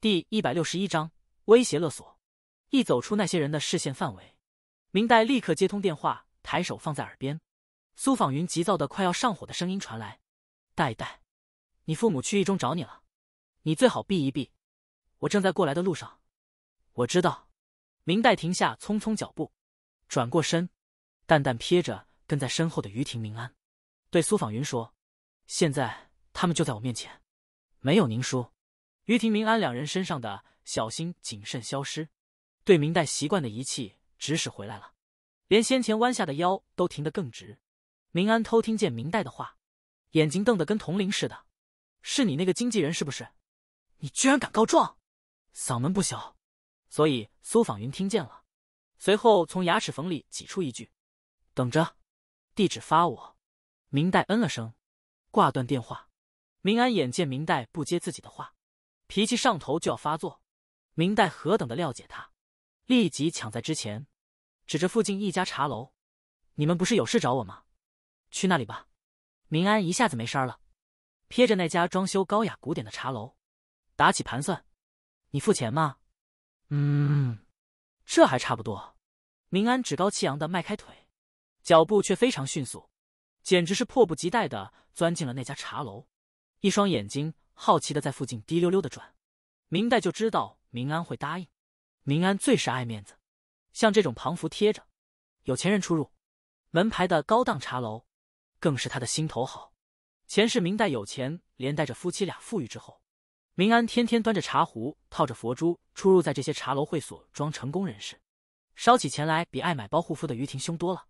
第一百六十一章威胁勒索。一走出那些人的视线范围，明代立刻接通电话，抬手放在耳边。苏访云急躁的快要上火的声音传来：“代代，你父母去一中找你了，你最好避一避。我正在过来的路上。”我知道。明代停下匆匆脚步，转过身，淡淡瞥着跟在身后的于婷、明安，对苏访云说：“现在他们就在我面前，没有宁叔。”于婷、明安两人身上的小心谨慎消失，对明代习惯的仪器指使回来了，连先前弯下的腰都停得更直。明安偷听见明代的话，眼睛瞪得跟铜铃似的：“是你那个经纪人是不是？你居然敢告状，嗓门不小，所以苏仿云听见了，随后从牙齿缝里挤出一句：‘等着，地址发我。’明代嗯了声，挂断电话。明安眼见明代不接自己的话。脾气上头就要发作，明代何等的谅解他，立即抢在之前，指着附近一家茶楼：“你们不是有事找我吗？去那里吧。”明安一下子没声儿了，瞥着那家装修高雅古典的茶楼，打起盘算：“你付钱吗？”“嗯，这还差不多。”明安趾高气扬的迈开腿，脚步却非常迅速，简直是迫不及待的钻进了那家茶楼，一双眼睛。好奇的在附近滴溜溜的转，明代就知道明安会答应。明安最是爱面子，像这种旁符贴着，有钱人出入，门牌的高档茶楼，更是他的心头好。前世明代有钱，连带着夫妻俩富裕之后，明安天天端着茶壶，套着佛珠出入在这些茶楼会所，装成功人士，烧起钱来比爱买包护肤的于婷凶多了。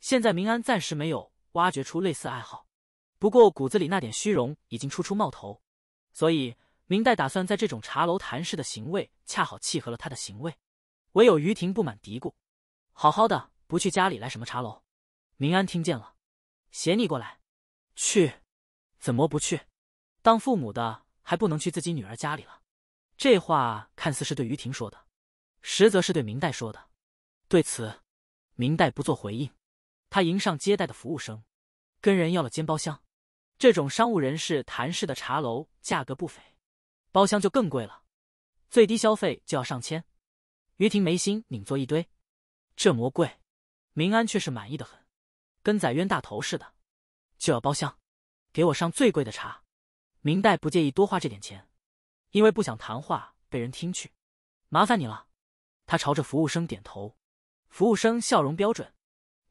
现在明安暂时没有挖掘出类似爱好，不过骨子里那点虚荣已经初出冒头。所以，明代打算在这种茶楼谈事的行为，恰好契合了他的行为。唯有于婷不满嘀咕：“好好的不去家里，来什么茶楼？”明安听见了，斜睨过来：“去，怎么不去？当父母的还不能去自己女儿家里了？”这话看似是对于婷说的，实则是对明代说的。对此，明代不做回应，他迎上接待的服务生，跟人要了煎包箱。这种商务人士谈事的茶楼价格不菲，包厢就更贵了，最低消费就要上千。于婷眉心拧作一堆，这么贵，明安却是满意的很，跟宰冤大头似的，就要包厢，给我上最贵的茶。明代不介意多花这点钱，因为不想谈话被人听去。麻烦你了，他朝着服务生点头，服务生笑容标准，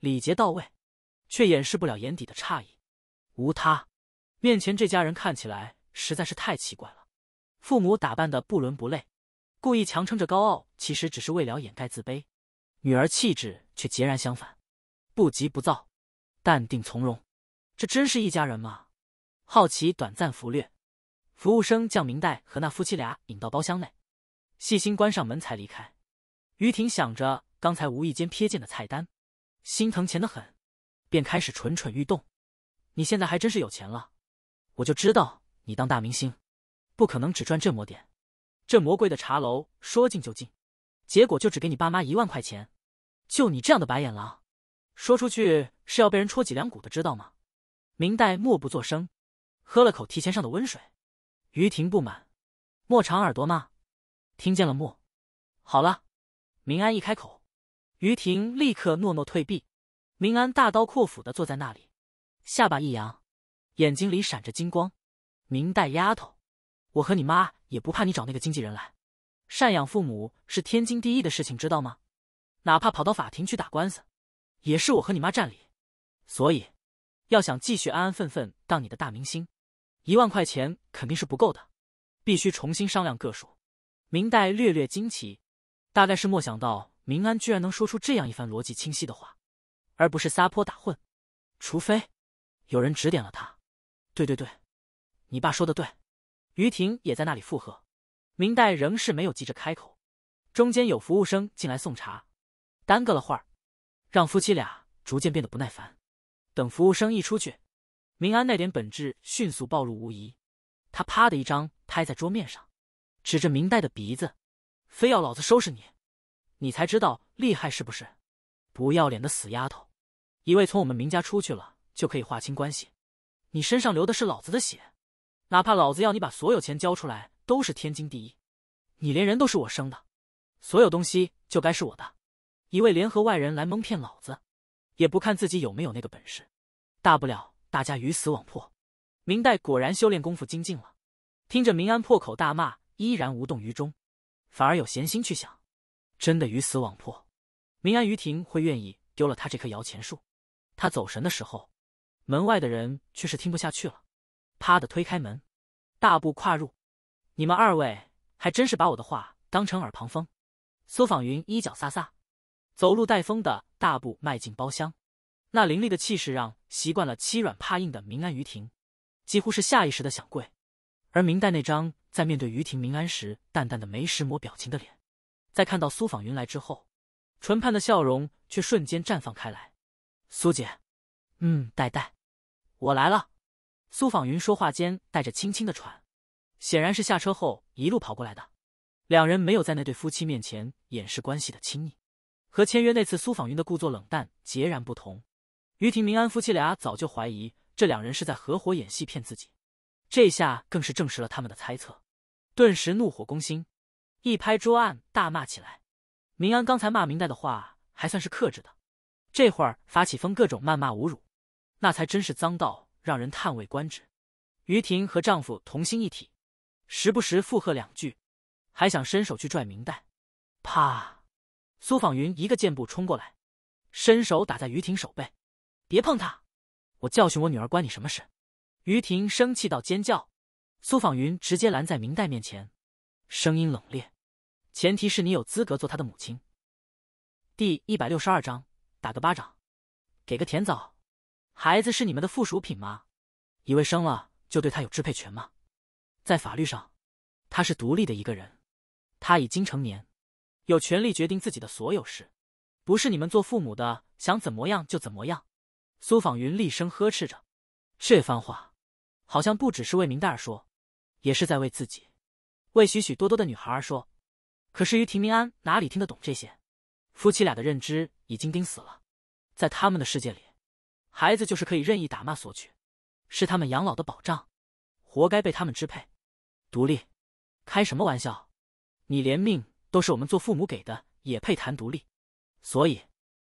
礼节到位，却掩饰不了眼底的诧异，无他。面前这家人看起来实在是太奇怪了，父母打扮的不伦不类，故意强撑着高傲，其实只是为了掩盖自卑。女儿气质却截然相反，不急不躁，淡定从容。这真是一家人吗？好奇短暂浮掠，服务生将明代和那夫妻俩引到包厢内，细心关上门才离开。于婷想着刚才无意间瞥见的菜单，心疼钱的很，便开始蠢蠢欲动。你现在还真是有钱了。我就知道你当大明星，不可能只赚这么点。这魔贵的茶楼说进就进，结果就只给你爸妈一万块钱。就你这样的白眼狼，说出去是要被人戳脊梁骨的，知道吗？明代默不作声，喝了口提前上的温水。于婷不满，莫长耳朵吗？听见了莫。好了，明安一开口，于婷立刻诺诺退避。明安大刀阔斧的坐在那里，下巴一扬。眼睛里闪着金光，明代丫头，我和你妈也不怕你找那个经纪人来。赡养父母是天经地义的事情，知道吗？哪怕跑到法庭去打官司，也是我和你妈占理。所以，要想继续安安分分当你的大明星，一万块钱肯定是不够的，必须重新商量个数。明代略略惊奇，大概是莫想到明安居然能说出这样一番逻辑清晰的话，而不是撒泼打混。除非，有人指点了他。对对对，你爸说的对，于婷也在那里附和。明代仍是没有急着开口，中间有服务生进来送茶，耽搁了会儿，让夫妻俩逐渐变得不耐烦。等服务生一出去，明安那点本质迅速暴露无遗。他啪的一张拍在桌面上，指着明代的鼻子，非要老子收拾你，你才知道厉害是不是？不要脸的死丫头，以为从我们明家出去了就可以划清关系？你身上流的是老子的血，哪怕老子要你把所有钱交出来，都是天经地义。你连人都是我生的，所有东西就该是我的。一位联合外人来蒙骗老子，也不看自己有没有那个本事。大不了大家鱼死网破。明代果然修炼功夫精进了，听着明安破口大骂，依然无动于衷，反而有闲心去想。真的鱼死网破，明安于庭会愿意丢了他这棵摇钱树？他走神的时候。门外的人却是听不下去了，啪的推开门，大步跨入。你们二位还真是把我的话当成耳旁风。苏仿云衣角飒飒，走路带风的大步迈进包厢，那凌厉的气势让习惯了欺软怕硬的明安于婷几乎是下意识的想跪。而明代那张在面对于婷明安时淡淡的没时抹表情的脸，在看到苏仿云来之后，唇畔的笑容却瞬间绽放开来。苏姐。嗯，代代，我来了。苏访云说话间带着轻轻的喘，显然是下车后一路跑过来的。两人没有在那对夫妻面前掩饰关系的亲昵，和签约那次苏访云的故作冷淡截然不同。于廷明安夫妻俩早就怀疑这两人是在合伙演戏骗自己，这下更是证实了他们的猜测，顿时怒火攻心，一拍桌案大骂起来。明安刚才骂明代的话还算是克制的，这会儿发起疯，各种谩骂侮辱。那才真是脏到让人叹为观止。于婷和丈夫同心一体，时不时附和两句，还想伸手去拽明代，啪！苏仿云一个箭步冲过来，伸手打在于婷手背：“别碰他！我教训我女儿，关你什么事？”于婷生气到尖叫。苏仿云直接拦在明代面前，声音冷冽：“前提是你有资格做他的母亲。”第一百六十二章，打个巴掌，给个甜枣。孩子是你们的附属品吗？以为生了就对他有支配权吗？在法律上，他是独立的一个人，他已经成年，有权利决定自己的所有事，不是你们做父母的想怎么样就怎么样。苏访云厉声呵斥着，这番话好像不只是为明代儿说，也是在为自己，为许许多多的女孩儿说。可是于庭明安哪里听得懂这些？夫妻俩的认知已经钉死了，在他们的世界里。孩子就是可以任意打骂索取，是他们养老的保障，活该被他们支配。独立？开什么玩笑！你连命都是我们做父母给的，也配谈独立？所以，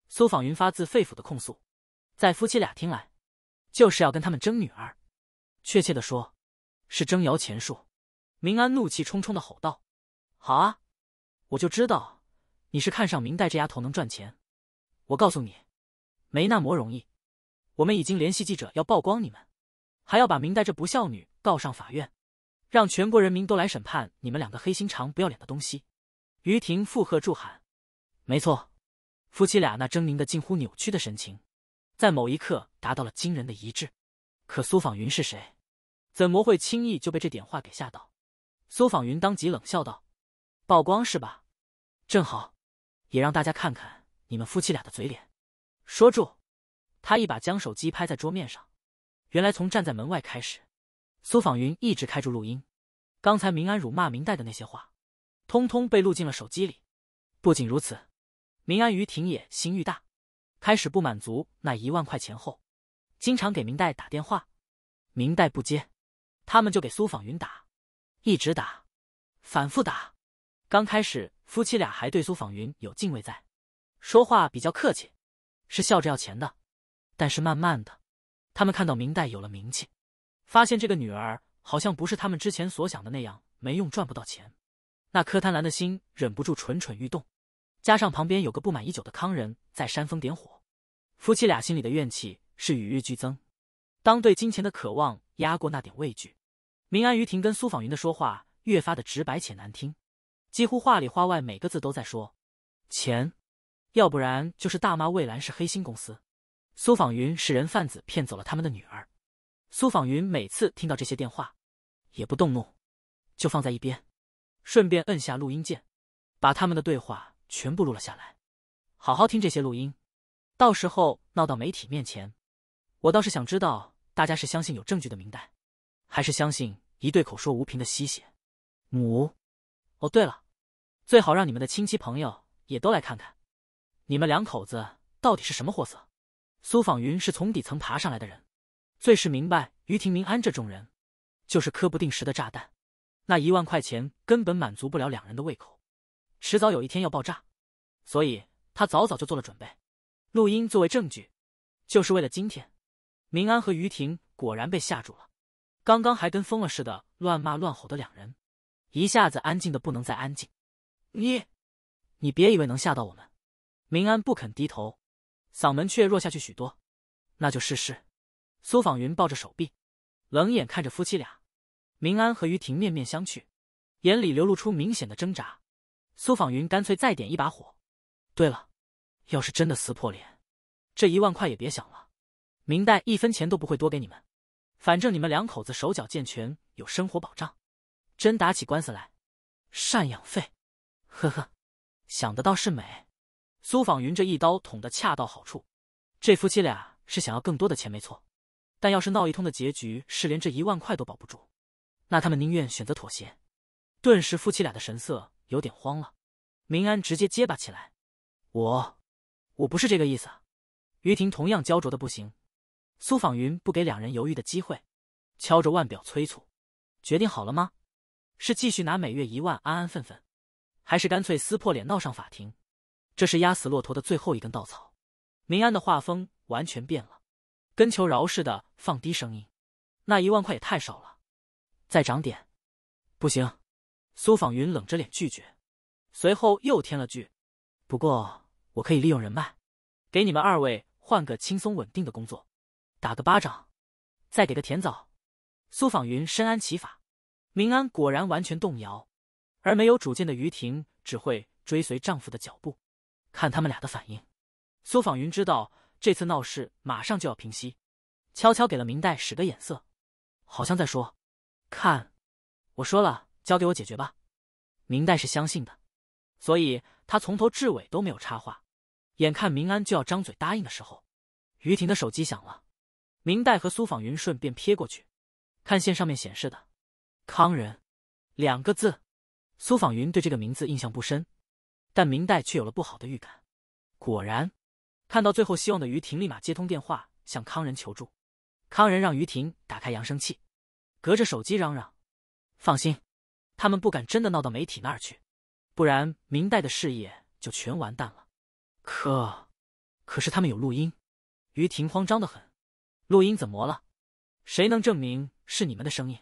苏访云发自肺腑的控诉，在夫妻俩听来，就是要跟他们争女儿。确切的说，是争摇钱树。明安怒气冲冲的吼道：“好啊，我就知道你是看上明代这丫头能赚钱。我告诉你，没那么容易。”我们已经联系记者要曝光你们，还要把明代这不孝女告上法院，让全国人民都来审判你们两个黑心肠、不要脸的东西。于婷附和助喊：“没错。”夫妻俩那狰狞的、近乎扭曲的神情，在某一刻达到了惊人的一致。可苏访云是谁？怎么会轻易就被这点话给吓到？苏访云当即冷笑道：“曝光是吧？正好，也让大家看看你们夫妻俩的嘴脸。”说住。他一把将手机拍在桌面上，原来从站在门外开始，苏访云一直开住录音，刚才明安辱骂明代的那些话，通通被录进了手机里。不仅如此，明安于庭野心欲大，开始不满足那一万块钱后，经常给明代打电话，明代不接，他们就给苏访云打，一直打，反复打。刚开始夫妻俩还对苏访云有敬畏，在说话比较客气，是笑着要钱的。但是慢慢的，他们看到明代有了名气，发现这个女儿好像不是他们之前所想的那样没用赚不到钱，那柯贪婪的心忍不住蠢蠢欲动，加上旁边有个不满已久的康人，在煽风点火，夫妻俩心里的怨气是与日俱增。当对金钱的渴望压过那点畏惧，明安于婷跟苏仿云的说话越发的直白且难听，几乎话里话外每个字都在说钱，要不然就是大骂蔚蓝是黑心公司。苏访云是人贩子，骗走了他们的女儿。苏访云每次听到这些电话，也不动怒，就放在一边，顺便摁下录音键，把他们的对话全部录了下来。好好听这些录音，到时候闹到媒体面前，我倒是想知道大家是相信有证据的名单，还是相信一对口说无凭的吸血母。哦，对了，最好让你们的亲戚朋友也都来看看，你们两口子到底是什么货色。苏访云是从底层爬上来的人，最是明白于廷明安这种人，就是颗不定时的炸弹。那一万块钱根本满足不了两人的胃口，迟早有一天要爆炸。所以他早早就做了准备，录音作为证据，就是为了今天。明安和于婷果然被吓住了，刚刚还跟疯了似的乱骂乱吼的两人，一下子安静的不能再安静。你，你别以为能吓到我们！明安不肯低头。嗓门却弱下去许多，那就试试。苏访云抱着手臂，冷眼看着夫妻俩。明安和于婷面面相觑，眼里流露出明显的挣扎。苏访云干脆再点一把火。对了，要是真的撕破脸，这一万块也别想了。明代一分钱都不会多给你们，反正你们两口子手脚健全，有生活保障。真打起官司来，赡养费……呵呵，想的倒是美。苏访云这一刀捅得恰到好处，这夫妻俩是想要更多的钱没错，但要是闹一通的结局是连这一万块都保不住，那他们宁愿选择妥协。顿时，夫妻俩的神色有点慌了，明安直接结巴起来：“我，我不是这个意思。”于婷同样焦灼的不行。苏访云不给两人犹豫的机会，敲着腕表催促：“决定好了吗？是继续拿每月一万安安分分，还是干脆撕破脸闹上法庭？”这是压死骆驼的最后一根稻草，明安的画风完全变了，跟求饶似的，放低声音。那一万块也太少了，再涨点，不行。苏访云冷着脸拒绝，随后又添了句：“不过我可以利用人脉，给你们二位换个轻松稳定的工作，打个巴掌，再给个甜枣。”苏访云深谙其法，明安果然完全动摇，而没有主见的于婷只会追随丈夫的脚步。看他们俩的反应，苏访云知道这次闹事马上就要平息，悄悄给了明代使个眼色，好像在说：“看，我说了，交给我解决吧。”明代是相信的，所以他从头至尾都没有插话。眼看明安就要张嘴答应的时候，于婷的手机响了，明代和苏访云顺便瞥过去，看线上面显示的“康仁”两个字。苏访云对这个名字印象不深。但明代却有了不好的预感，果然，看到最后希望的于婷立马接通电话，向康仁求助。康仁让于婷打开扬声器，隔着手机嚷嚷：“放心，他们不敢真的闹到媒体那儿去，不然明代的事业就全完蛋了。”可，可是他们有录音。于婷慌张的很，录音怎么了？谁能证明是你们的声音？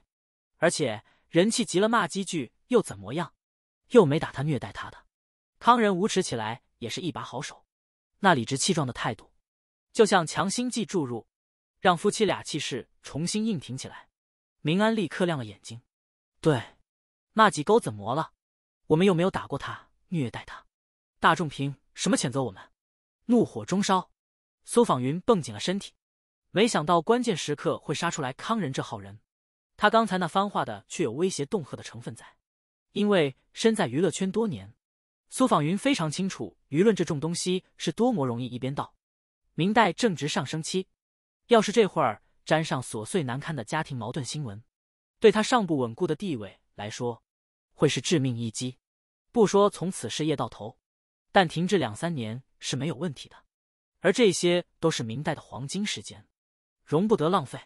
而且人气急了骂几句又怎么样？又没打他虐待他的。康仁无耻起来也是一把好手，那理直气壮的态度，就像强心剂注入，让夫妻俩气势重新硬挺起来。明安立刻亮了眼睛，对，骂几勾怎么了？我们又没有打过他，虐待他，大众凭什么谴责我们？怒火中烧，苏访云绷紧了身体，没想到关键时刻会杀出来康仁这号人。他刚才那番话的却有威胁恫吓的成分在，因为身在娱乐圈多年。苏访云非常清楚，舆论这种东西是多么容易一边倒。明代正值上升期，要是这会儿沾上琐碎难堪的家庭矛盾新闻，对他尚不稳固的地位来说，会是致命一击。不说从此事业到头，但停滞两三年是没有问题的。而这些都是明代的黄金时间，容不得浪费。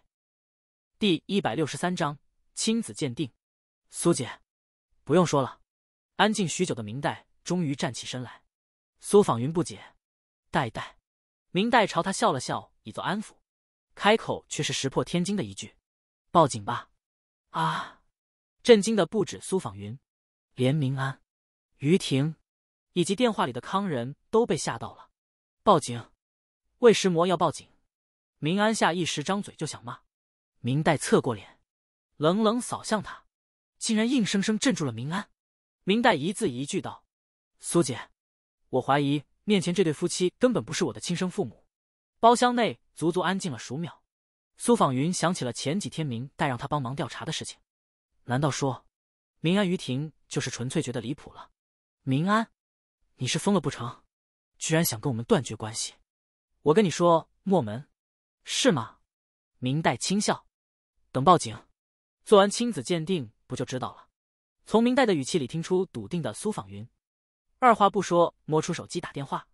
第一百六十三章亲子鉴定，苏姐，不用说了。安静许久的明代。终于站起身来，苏访云不解，代代，明代朝他笑了笑以作安抚，开口却是石破天惊的一句：“报警吧！”啊！震惊的不止苏访云，连明安、于婷，以及电话里的康人都被吓到了。报警，魏石魔要报警，明安下一时张嘴就想骂，明代侧过脸，冷冷扫向他，竟然硬生生镇住了明安。明代一字一句道。苏姐，我怀疑面前这对夫妻根本不是我的亲生父母。包厢内足足安静了数秒，苏访云想起了前几天明黛让他帮忙调查的事情。难道说，明安于婷就是纯粹觉得离谱了？明安，你是疯了不成？居然想跟我们断绝关系？我跟你说，莫门，是吗？明代轻笑，等报警，做完亲子鉴定不就知道了？从明代的语气里听出笃定的苏访云。二话不说，摸出手机打电话。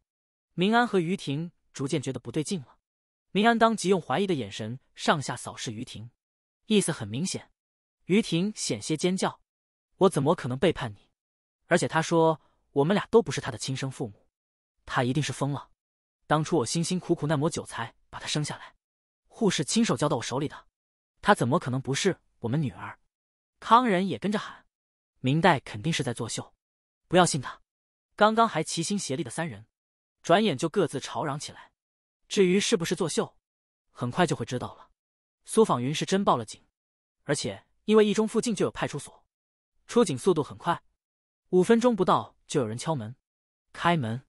明安和于婷逐渐觉得不对劲了。明安当即用怀疑的眼神上下扫视于婷，意思很明显。于婷险些尖叫：“我怎么可能背叛你？而且他说我们俩都不是他的亲生父母，他一定是疯了。当初我辛辛苦苦那抹韭菜把他生下来，护士亲手交到我手里的，他怎么可能不是我们女儿？”康仁也跟着喊：“明代肯定是在作秀，不要信他。”刚刚还齐心协力的三人，转眼就各自吵嚷起来。至于是不是作秀，很快就会知道了。苏访云是真报了警，而且因为一中附近就有派出所，出警速度很快，五分钟不到就有人敲门。开门，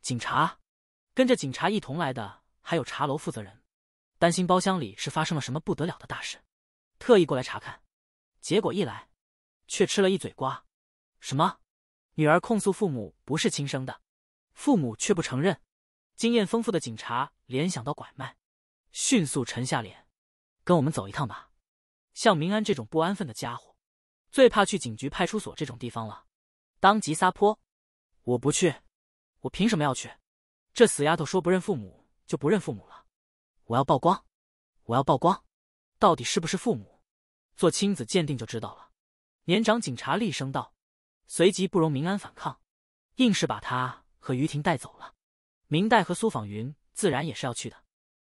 警察。跟着警察一同来的还有茶楼负责人，担心包厢里是发生了什么不得了的大事，特意过来查看。结果一来，却吃了一嘴瓜。什么？女儿控诉父母不是亲生的，父母却不承认。经验丰富的警察联想到拐卖，迅速沉下脸：“跟我们走一趟吧。像明安这种不安分的家伙，最怕去警局、派出所这种地方了。”当即撒泼：“我不去！我凭什么要去？这死丫头说不认父母就不认父母了！我要曝光！我要曝光！到底是不是父母？做亲子鉴定就知道了。”年长警察厉声道。随即不容明安反抗，硬是把他和于婷带走了。明代和苏仿云自然也是要去的，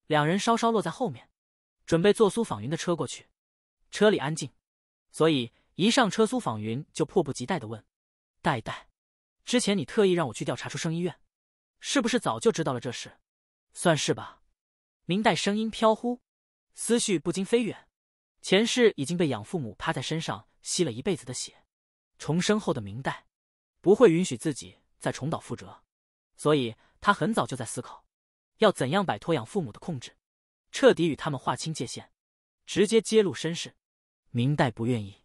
两人稍稍落在后面，准备坐苏仿云的车过去。车里安静，所以一上车，苏仿云就迫不及待的问：“代戴，之前你特意让我去调查出生医院，是不是早就知道了这事？算是吧。”明代声音飘忽，思绪不禁飞远，前世已经被养父母趴在身上吸了一辈子的血。重生后的明代不会允许自己再重蹈覆辙，所以他很早就在思考，要怎样摆脱养父母的控制，彻底与他们划清界限，直接揭露身世。明代不愿意，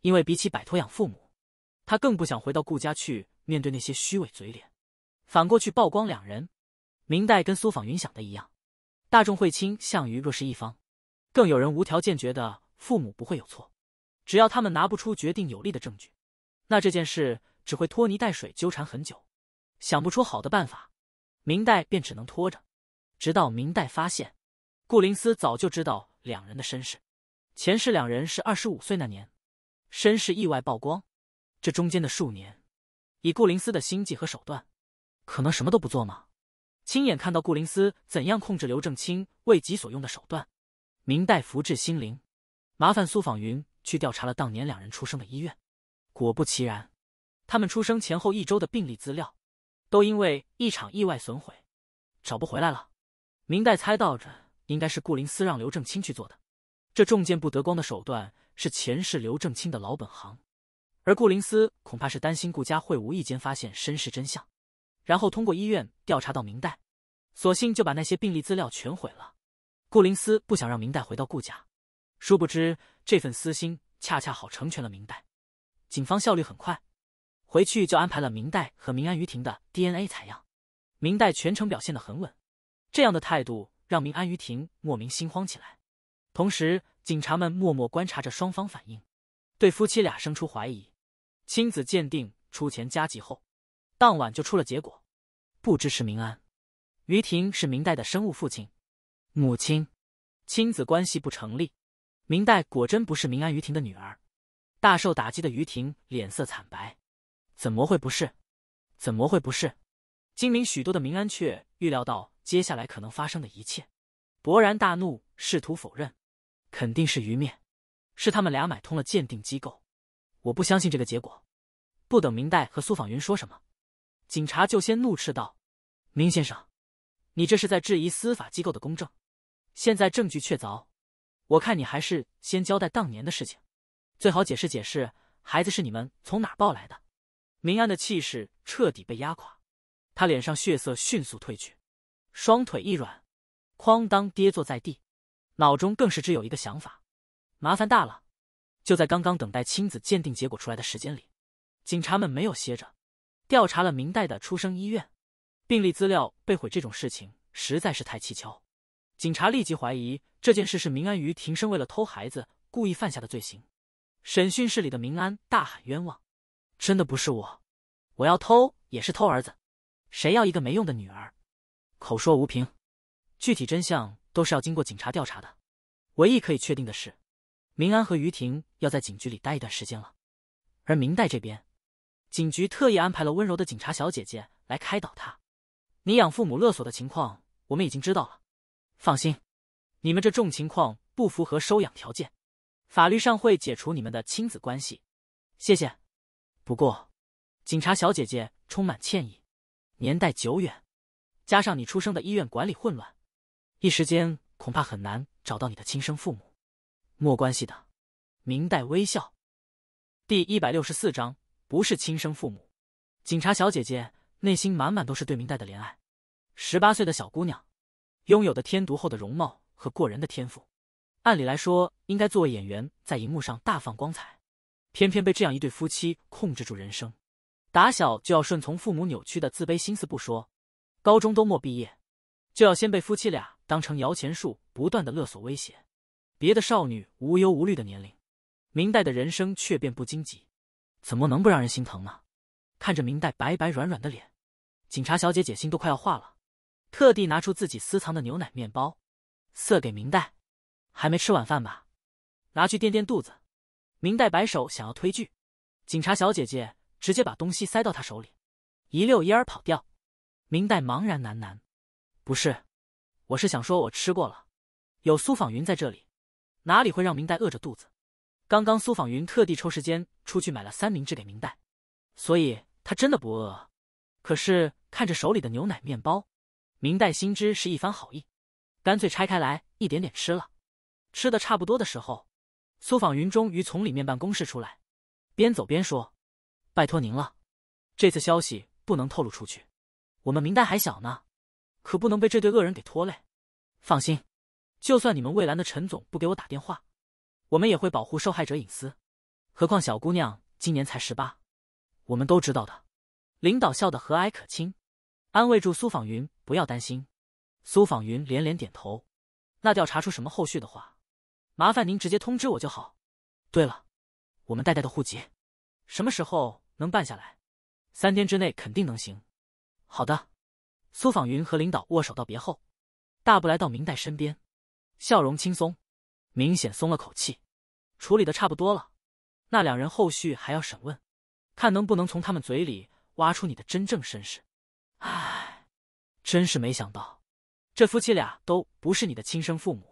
因为比起摆脱养父母，他更不想回到顾家去面对那些虚伪嘴脸。反过去曝光两人，明代跟苏访云想的一样，大众会倾向于弱势一方，更有人无条件觉得父母不会有错，只要他们拿不出决定有利的证据。那这件事只会拖泥带水纠缠很久，想不出好的办法，明代便只能拖着，直到明代发现，顾灵思早就知道两人的身世，前世两人是二十五岁那年，身世意外曝光，这中间的数年，以顾灵思的心计和手段，可能什么都不做吗？亲眼看到顾灵思怎样控制刘正清为己所用的手段，明代福至心灵，麻烦苏访云去调查了当年两人出生的医院。果不其然，他们出生前后一周的病历资料，都因为一场意外损毁，找不回来了。明代猜到着应该是顾林斯让刘正清去做的，这重剑不得光的手段是前世刘正清的老本行，而顾林斯恐怕是担心顾家会无意间发现身世真相，然后通过医院调查到明代，索性就把那些病历资料全毁了。顾林斯不想让明代回到顾家，殊不知这份私心恰恰好成全了明代。警方效率很快，回去就安排了明代和明安于庭的 DNA 采样。明代全程表现的很稳，这样的态度让明安于庭莫名心慌起来。同时，警察们默默观察着双方反应，对夫妻俩生出怀疑。亲子鉴定出钱加急后，当晚就出了结果：不支持明安于庭是明代的生物父亲、母亲，亲子关系不成立。明代果真不是明安于庭的女儿。大受打击的于婷脸色惨白，怎么会不是？怎么会不是？精明许多的明安却预料到接下来可能发生的一切，勃然大怒，试图否认：“肯定是于面，是他们俩买通了鉴定机构。”我不相信这个结果。不等明代和苏访云说什么，警察就先怒斥道：“明先生，你这是在质疑司法机构的公正？现在证据确凿，我看你还是先交代当年的事情。”最好解释解释，孩子是你们从哪儿抱来的？明安的气势彻底被压垮，他脸上血色迅速褪去，双腿一软，哐当跌坐在地，脑中更是只有一个想法：麻烦大了。就在刚刚等待亲子鉴定结果出来的时间里，警察们没有歇着，调查了明代的出生医院，病历资料被毁这种事情实在是太蹊跷，警察立即怀疑这件事是明安于庭生为了偷孩子故意犯下的罪行。审讯室里的明安大喊冤枉，真的不是我，我要偷也是偷儿子，谁要一个没用的女儿？口说无凭，具体真相都是要经过警察调查的。唯一可以确定的是，明安和于婷要在警局里待一段时间了。而明代这边，警局特意安排了温柔的警察小姐姐来开导他。你养父母勒索的情况我们已经知道了，放心，你们这种情况不符合收养条件。法律上会解除你们的亲子关系，谢谢。不过，警察小姐姐充满歉意，年代久远，加上你出生的医院管理混乱，一时间恐怕很难找到你的亲生父母。莫关系的，明代微笑。第一百六十四章不是亲生父母，警察小姐姐内心满满都是对明代的怜爱。十八岁的小姑娘，拥有的天独厚的容貌和过人的天赋。按理来说，应该作为演员，在荧幕上大放光彩，偏偏被这样一对夫妻控制住人生。打小就要顺从父母扭曲的自卑心思不说，高中都没毕业，就要先被夫妻俩当成摇钱树，不断的勒索威胁。别的少女无忧无虑的年龄，明代的人生却变不荆棘，怎么能不让人心疼呢？看着明代白白软软的脸，警察小姐姐心都快要化了，特地拿出自己私藏的牛奶面包，塞给明代。还没吃晚饭吧？拿去垫垫肚子。明代摆手想要推拒，警察小姐姐直接把东西塞到他手里，一溜烟儿跑掉。明代茫然喃喃：“不是，我是想说我吃过了。有苏访云在这里，哪里会让明代饿着肚子？刚刚苏访云特地抽时间出去买了三明治给明代，所以他真的不饿。可是看着手里的牛奶面包，明代心知是一番好意，干脆拆开来一点点吃了。”吃的差不多的时候，苏访云终于从里面办公室出来，边走边说：“拜托您了，这次消息不能透露出去，我们名单还小呢，可不能被这对恶人给拖累。”放心，就算你们蔚蓝的陈总不给我打电话，我们也会保护受害者隐私。何况小姑娘今年才十八，我们都知道的。领导笑得和蔼可亲，安慰住苏访云不要担心。苏访云连连点头。那调查出什么后续的话？麻烦您直接通知我就好。对了，我们代代的户籍什么时候能办下来？三天之内肯定能行。好的。苏访云和领导握手道别后，大步来到明代身边，笑容轻松，明显松了口气。处理的差不多了，那两人后续还要审问，看能不能从他们嘴里挖出你的真正身世。唉，真是没想到，这夫妻俩都不是你的亲生父母。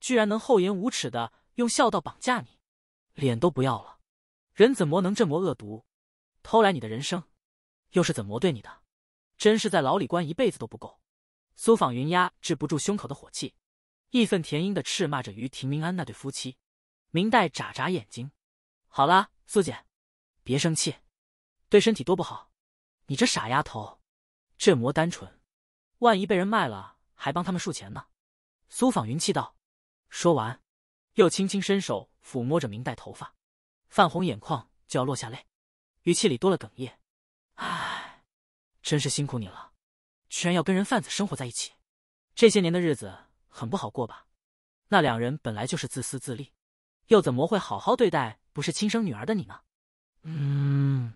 居然能厚颜无耻的用孝道绑架你，脸都不要了！人怎么能这么恶毒？偷来你的人生，又是怎么对你的？真是在牢里关一辈子都不够！苏仿云压制不住胸口的火气，义愤填膺的斥骂着于庭明安那对夫妻。明代眨眨眼睛，好啦，苏姐，别生气，对身体多不好。你这傻丫头，这魔单纯，万一被人卖了，还帮他们数钱呢？苏仿云气道。说完，又轻轻伸手抚摸着明代头发，泛红眼眶就要落下泪，语气里多了哽咽。唉，真是辛苦你了，居然要跟人贩子生活在一起，这些年的日子很不好过吧？那两人本来就是自私自利，又怎么会好好对待不是亲生女儿的你呢？嗯，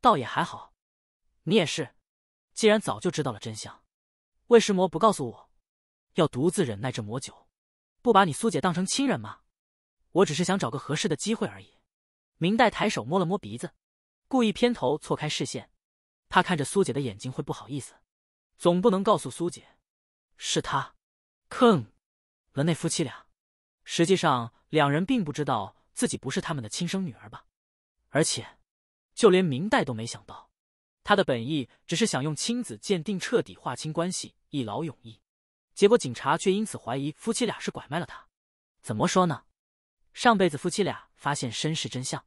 倒也还好，你也是。既然早就知道了真相，为什魔不告诉我，要独自忍耐这魔酒。不把你苏姐当成亲人吗？我只是想找个合适的机会而已。明代抬手摸了摸鼻子，故意偏头错开视线。他看着苏姐的眼睛会不好意思，总不能告诉苏姐，是他坑了那夫妻俩。实际上，两人并不知道自己不是他们的亲生女儿吧？而且，就连明代都没想到，他的本意只是想用亲子鉴定彻底划清关系，一劳永逸。结果警察却因此怀疑夫妻俩是拐卖了他。怎么说呢？上辈子夫妻俩发现身世真相，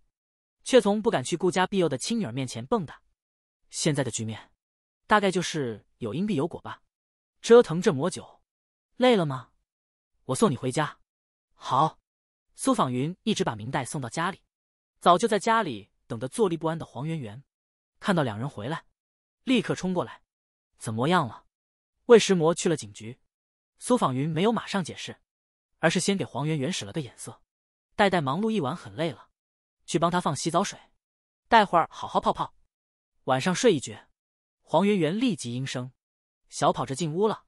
却从不敢去顾家庇佑的亲女儿面前蹦跶。现在的局面，大概就是有因必有果吧。折腾这么久，累了吗？我送你回家。好。苏访云一直把明代送到家里，早就在家里等得坐立不安的黄媛媛，看到两人回来，立刻冲过来。怎么样了？魏石魔去了警局。苏访云没有马上解释，而是先给黄圆圆使了个眼色。代代忙碌一晚很累了，去帮她放洗澡水，待会儿好好泡泡，晚上睡一觉。黄圆圆立即应声，小跑着进屋了。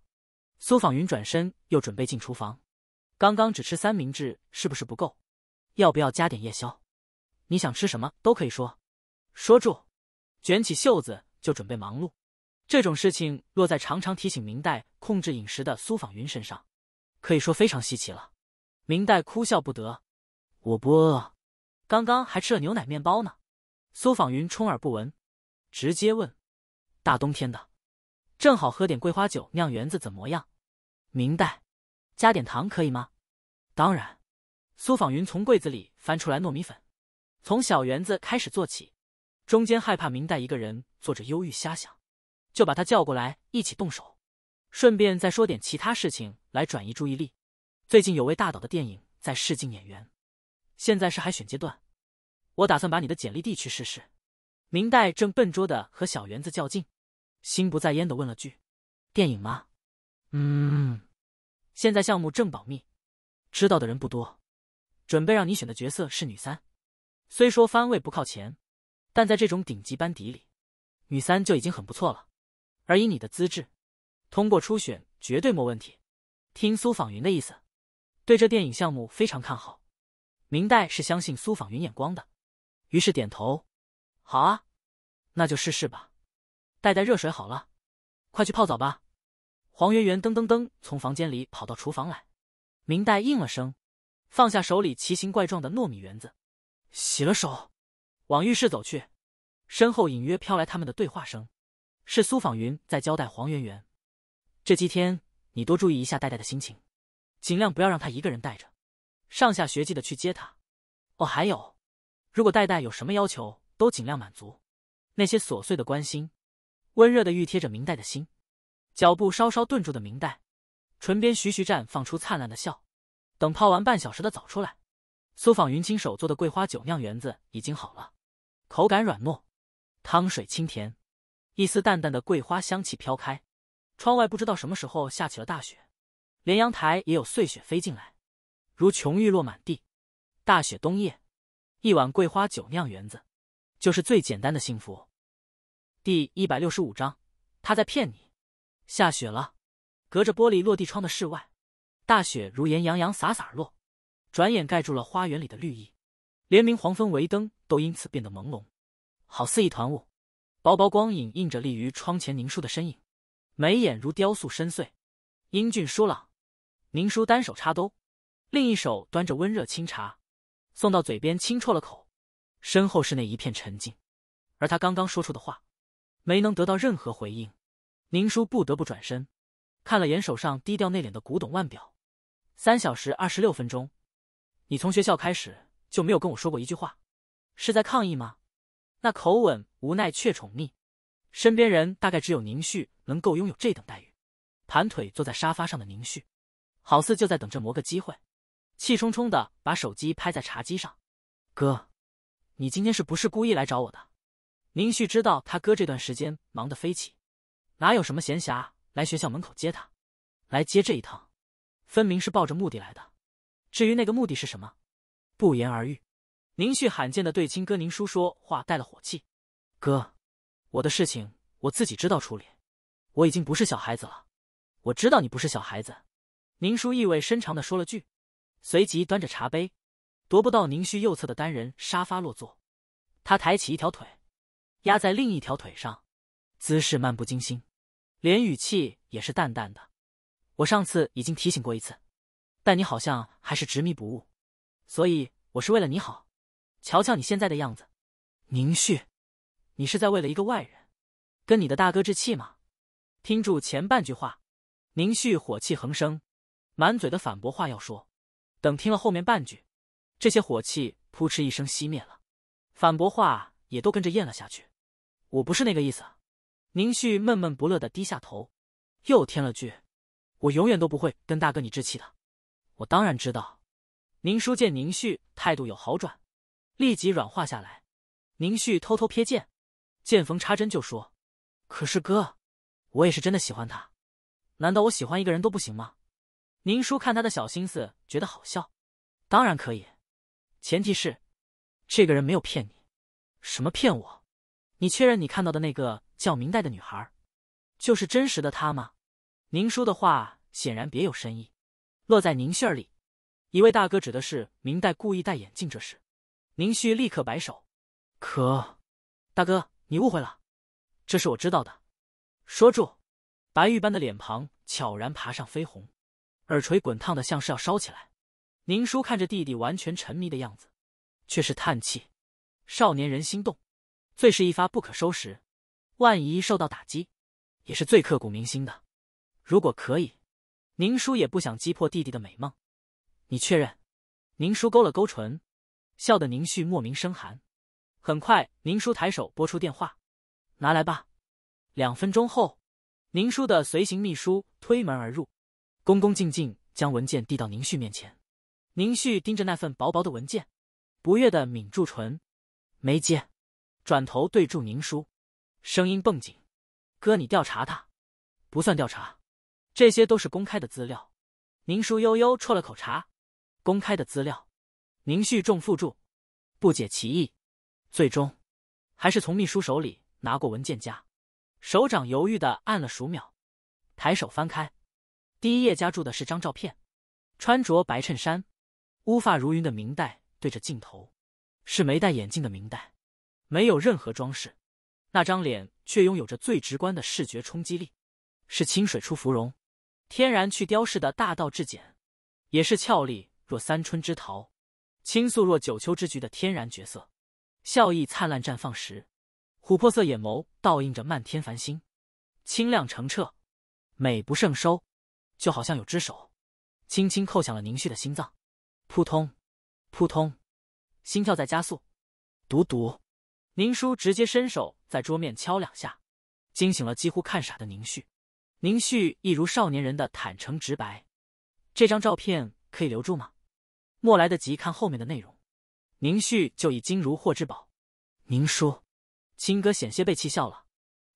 苏访云转身又准备进厨房，刚刚只吃三明治是不是不够？要不要加点夜宵？你想吃什么都可以说。说住，卷起袖子就准备忙碌。这种事情落在常常提醒明代控制饮食的苏访云身上，可以说非常稀奇了。明代哭笑不得，我不饿，刚刚还吃了牛奶面包呢。苏访云充耳不闻，直接问：“大冬天的，正好喝点桂花酒酿圆子怎么样？”明代，加点糖可以吗？当然。苏访云从柜子里翻出来糯米粉，从小圆子开始做起，中间害怕明代一个人坐着忧郁瞎想。就把他叫过来一起动手，顺便再说点其他事情来转移注意力。最近有位大导的电影在试镜演员，现在是海选阶段，我打算把你的简历递去试试。明代正笨拙的和小园子较劲，心不在焉的问了句：“电影吗？”“嗯，现在项目正保密，知道的人不多。准备让你选的角色是女三，虽说番位不靠前，但在这种顶级班底里，女三就已经很不错了。”而以你的资质，通过初选绝对没问题。听苏访云的意思，对这电影项目非常看好。明代是相信苏访云眼光的，于是点头：“好啊，那就试试吧。”带带热水好了，快去泡澡吧。黄圆圆噔噔噔从房间里跑到厨房来，明代应了声，放下手里奇形怪状的糯米圆子，洗了手，往浴室走去，身后隐约飘来他们的对话声。是苏访云在交代黄媛媛，这几天你多注意一下戴戴的心情，尽量不要让他一个人带着，上下学记得去接他。哦，还有，如果戴戴有什么要求，都尽量满足。那些琐碎的关心，温热的愈贴着明代的心。脚步稍稍顿住的明代，唇边徐徐绽放出灿烂的笑。等泡完半小时的澡出来，苏访云亲手做的桂花酒酿圆子已经好了，口感软糯，汤水清甜。一丝淡淡的桂花香气飘开，窗外不知道什么时候下起了大雪，连阳台也有碎雪飞进来，如琼玉落满地。大雪冬夜，一碗桂花酒酿圆子，就是最简单的幸福。第一百六十五章，他在骗你。下雪了，隔着玻璃落地窗的室外，大雪如盐洋洋洒洒落，转眼盖住了花园里的绿意，连明黄分围灯都因此变得朦胧，好似一团雾。薄薄光影映着立于窗前宁叔的身影，眉眼如雕塑深邃，英俊疏朗。宁叔单手插兜，另一手端着温热清茶，送到嘴边轻啜了口。身后是那一片沉静，而他刚刚说出的话，没能得到任何回应。宁叔不得不转身，看了眼手上低调内敛的古董腕表，三小时二十六分钟。你从学校开始就没有跟我说过一句话，是在抗议吗？那口吻无奈却宠溺，身边人大概只有宁旭能够拥有这等待遇。盘腿坐在沙发上的宁旭，好似就在等着磨个机会，气冲冲的把手机拍在茶几上。哥，你今天是不是故意来找我的？宁旭知道他哥这段时间忙得飞起，哪有什么闲暇来学校门口接他？来接这一趟，分明是抱着目的来的。至于那个目的是什么，不言而喻。宁旭罕见的对亲哥宁叔说话带了火气，哥，我的事情我自己知道处理，我已经不是小孩子了。我知道你不是小孩子。宁叔意味深长的说了句，随即端着茶杯，踱步到宁旭右侧的单人沙发落座，他抬起一条腿，压在另一条腿上，姿势漫不经心，连语气也是淡淡的。我上次已经提醒过一次，但你好像还是执迷不悟，所以我是为了你好。瞧瞧你现在的样子，宁旭，你是在为了一个外人，跟你的大哥置气吗？听住前半句话，宁旭火气横生，满嘴的反驳话要说。等听了后面半句，这些火气扑哧一声熄灭了，反驳话也都跟着咽了下去。我不是那个意思，宁旭闷闷不乐的低下头，又添了句：“我永远都不会跟大哥你置气的。”我当然知道。宁叔见宁旭态度有好转。立即软化下来，宁旭偷偷瞥见，见缝插针就说：“可是哥，我也是真的喜欢他，难道我喜欢一个人都不行吗？”宁叔看他的小心思，觉得好笑。当然可以，前提是这个人没有骗你。什么骗我？你确认你看到的那个叫明代的女孩，就是真实的她吗？宁叔的话显然别有深意，落在宁旭儿里，一位大哥指的是明代故意戴眼镜这事。宁旭立刻摆手，可，大哥，你误会了，这是我知道的。说住，白玉般的脸庞悄然爬上绯红，耳垂滚烫的像是要烧起来。宁叔看着弟弟完全沉迷的样子，却是叹气。少年人心动，最是一发不可收拾，万一受到打击，也是最刻骨铭心的。如果可以，宁叔也不想击破弟弟的美梦。你确认？宁叔勾了勾唇。笑得宁旭莫名生寒，很快，宁叔抬手拨出电话，拿来吧。两分钟后，宁叔的随行秘书推门而入，恭恭敬敬将文件递到宁旭面前。宁旭盯着那份薄薄的文件，不悦的抿住唇，没接，转头对住宁叔，声音绷紧：“哥，你调查他，不算调查，这些都是公开的资料。”宁叔悠悠啜了口茶，公开的资料。宁旭重负住，不解其意，最终还是从秘书手里拿过文件夹，手掌犹豫的按了数秒，抬手翻开，第一页夹住的是张照片，穿着白衬衫，乌发如云的明代对着镜头，是没戴眼镜的明代，没有任何装饰，那张脸却拥有着最直观的视觉冲击力，是清水出芙蓉，天然去雕饰的大道至简，也是俏丽若三春之桃。倾诉若九秋之菊的天然角色，笑意灿烂绽放时，琥珀色眼眸倒映着漫天繁星，清亮澄澈，美不胜收，就好像有只手，轻轻叩响了宁旭的心脏，扑通，扑通，心跳在加速。读读，宁叔直接伸手在桌面敲两下，惊醒了几乎看傻的宁旭。宁旭一如少年人的坦诚直白：“这张照片可以留住吗？”莫来得及看后面的内容，宁旭就已经如获至宝。宁叔，青哥险些被气笑了，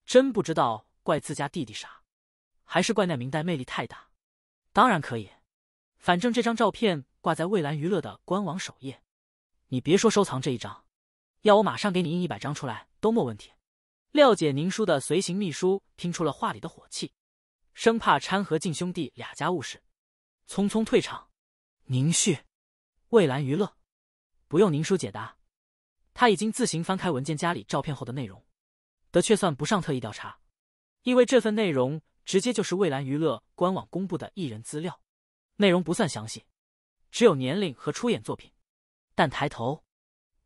真不知道怪自家弟弟傻，还是怪那明代魅力太大。当然可以，反正这张照片挂在蔚蓝娱乐的官网首页，你别说收藏这一张，要我马上给你印一百张出来都没问题。廖姐，宁叔的随行秘书听出了话里的火气，生怕掺和进兄弟俩家务事，匆匆退场。宁旭。蔚蓝娱乐，不用您叔解答，他已经自行翻开文件夹里照片后的内容，的确算不上特意调查，因为这份内容直接就是蔚蓝娱乐官网公布的艺人资料，内容不算详细，只有年龄和出演作品。但抬头，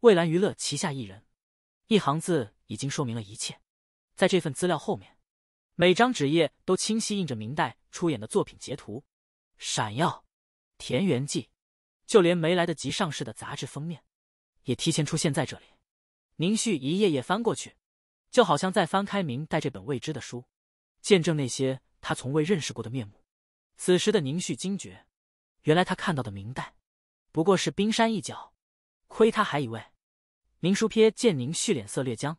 蔚蓝娱乐旗下艺人，一行字已经说明了一切。在这份资料后面，每张纸页都清晰印着明代出演的作品截图，《闪耀》《田园记》。就连没来得及上市的杂志封面，也提前出现在这里。宁旭一页页翻过去，就好像在翻开明代这本未知的书，见证那些他从未认识过的面目。此时的宁旭惊觉，原来他看到的明代，不过是冰山一角。亏他还以为宁书瞥见宁旭脸色略僵，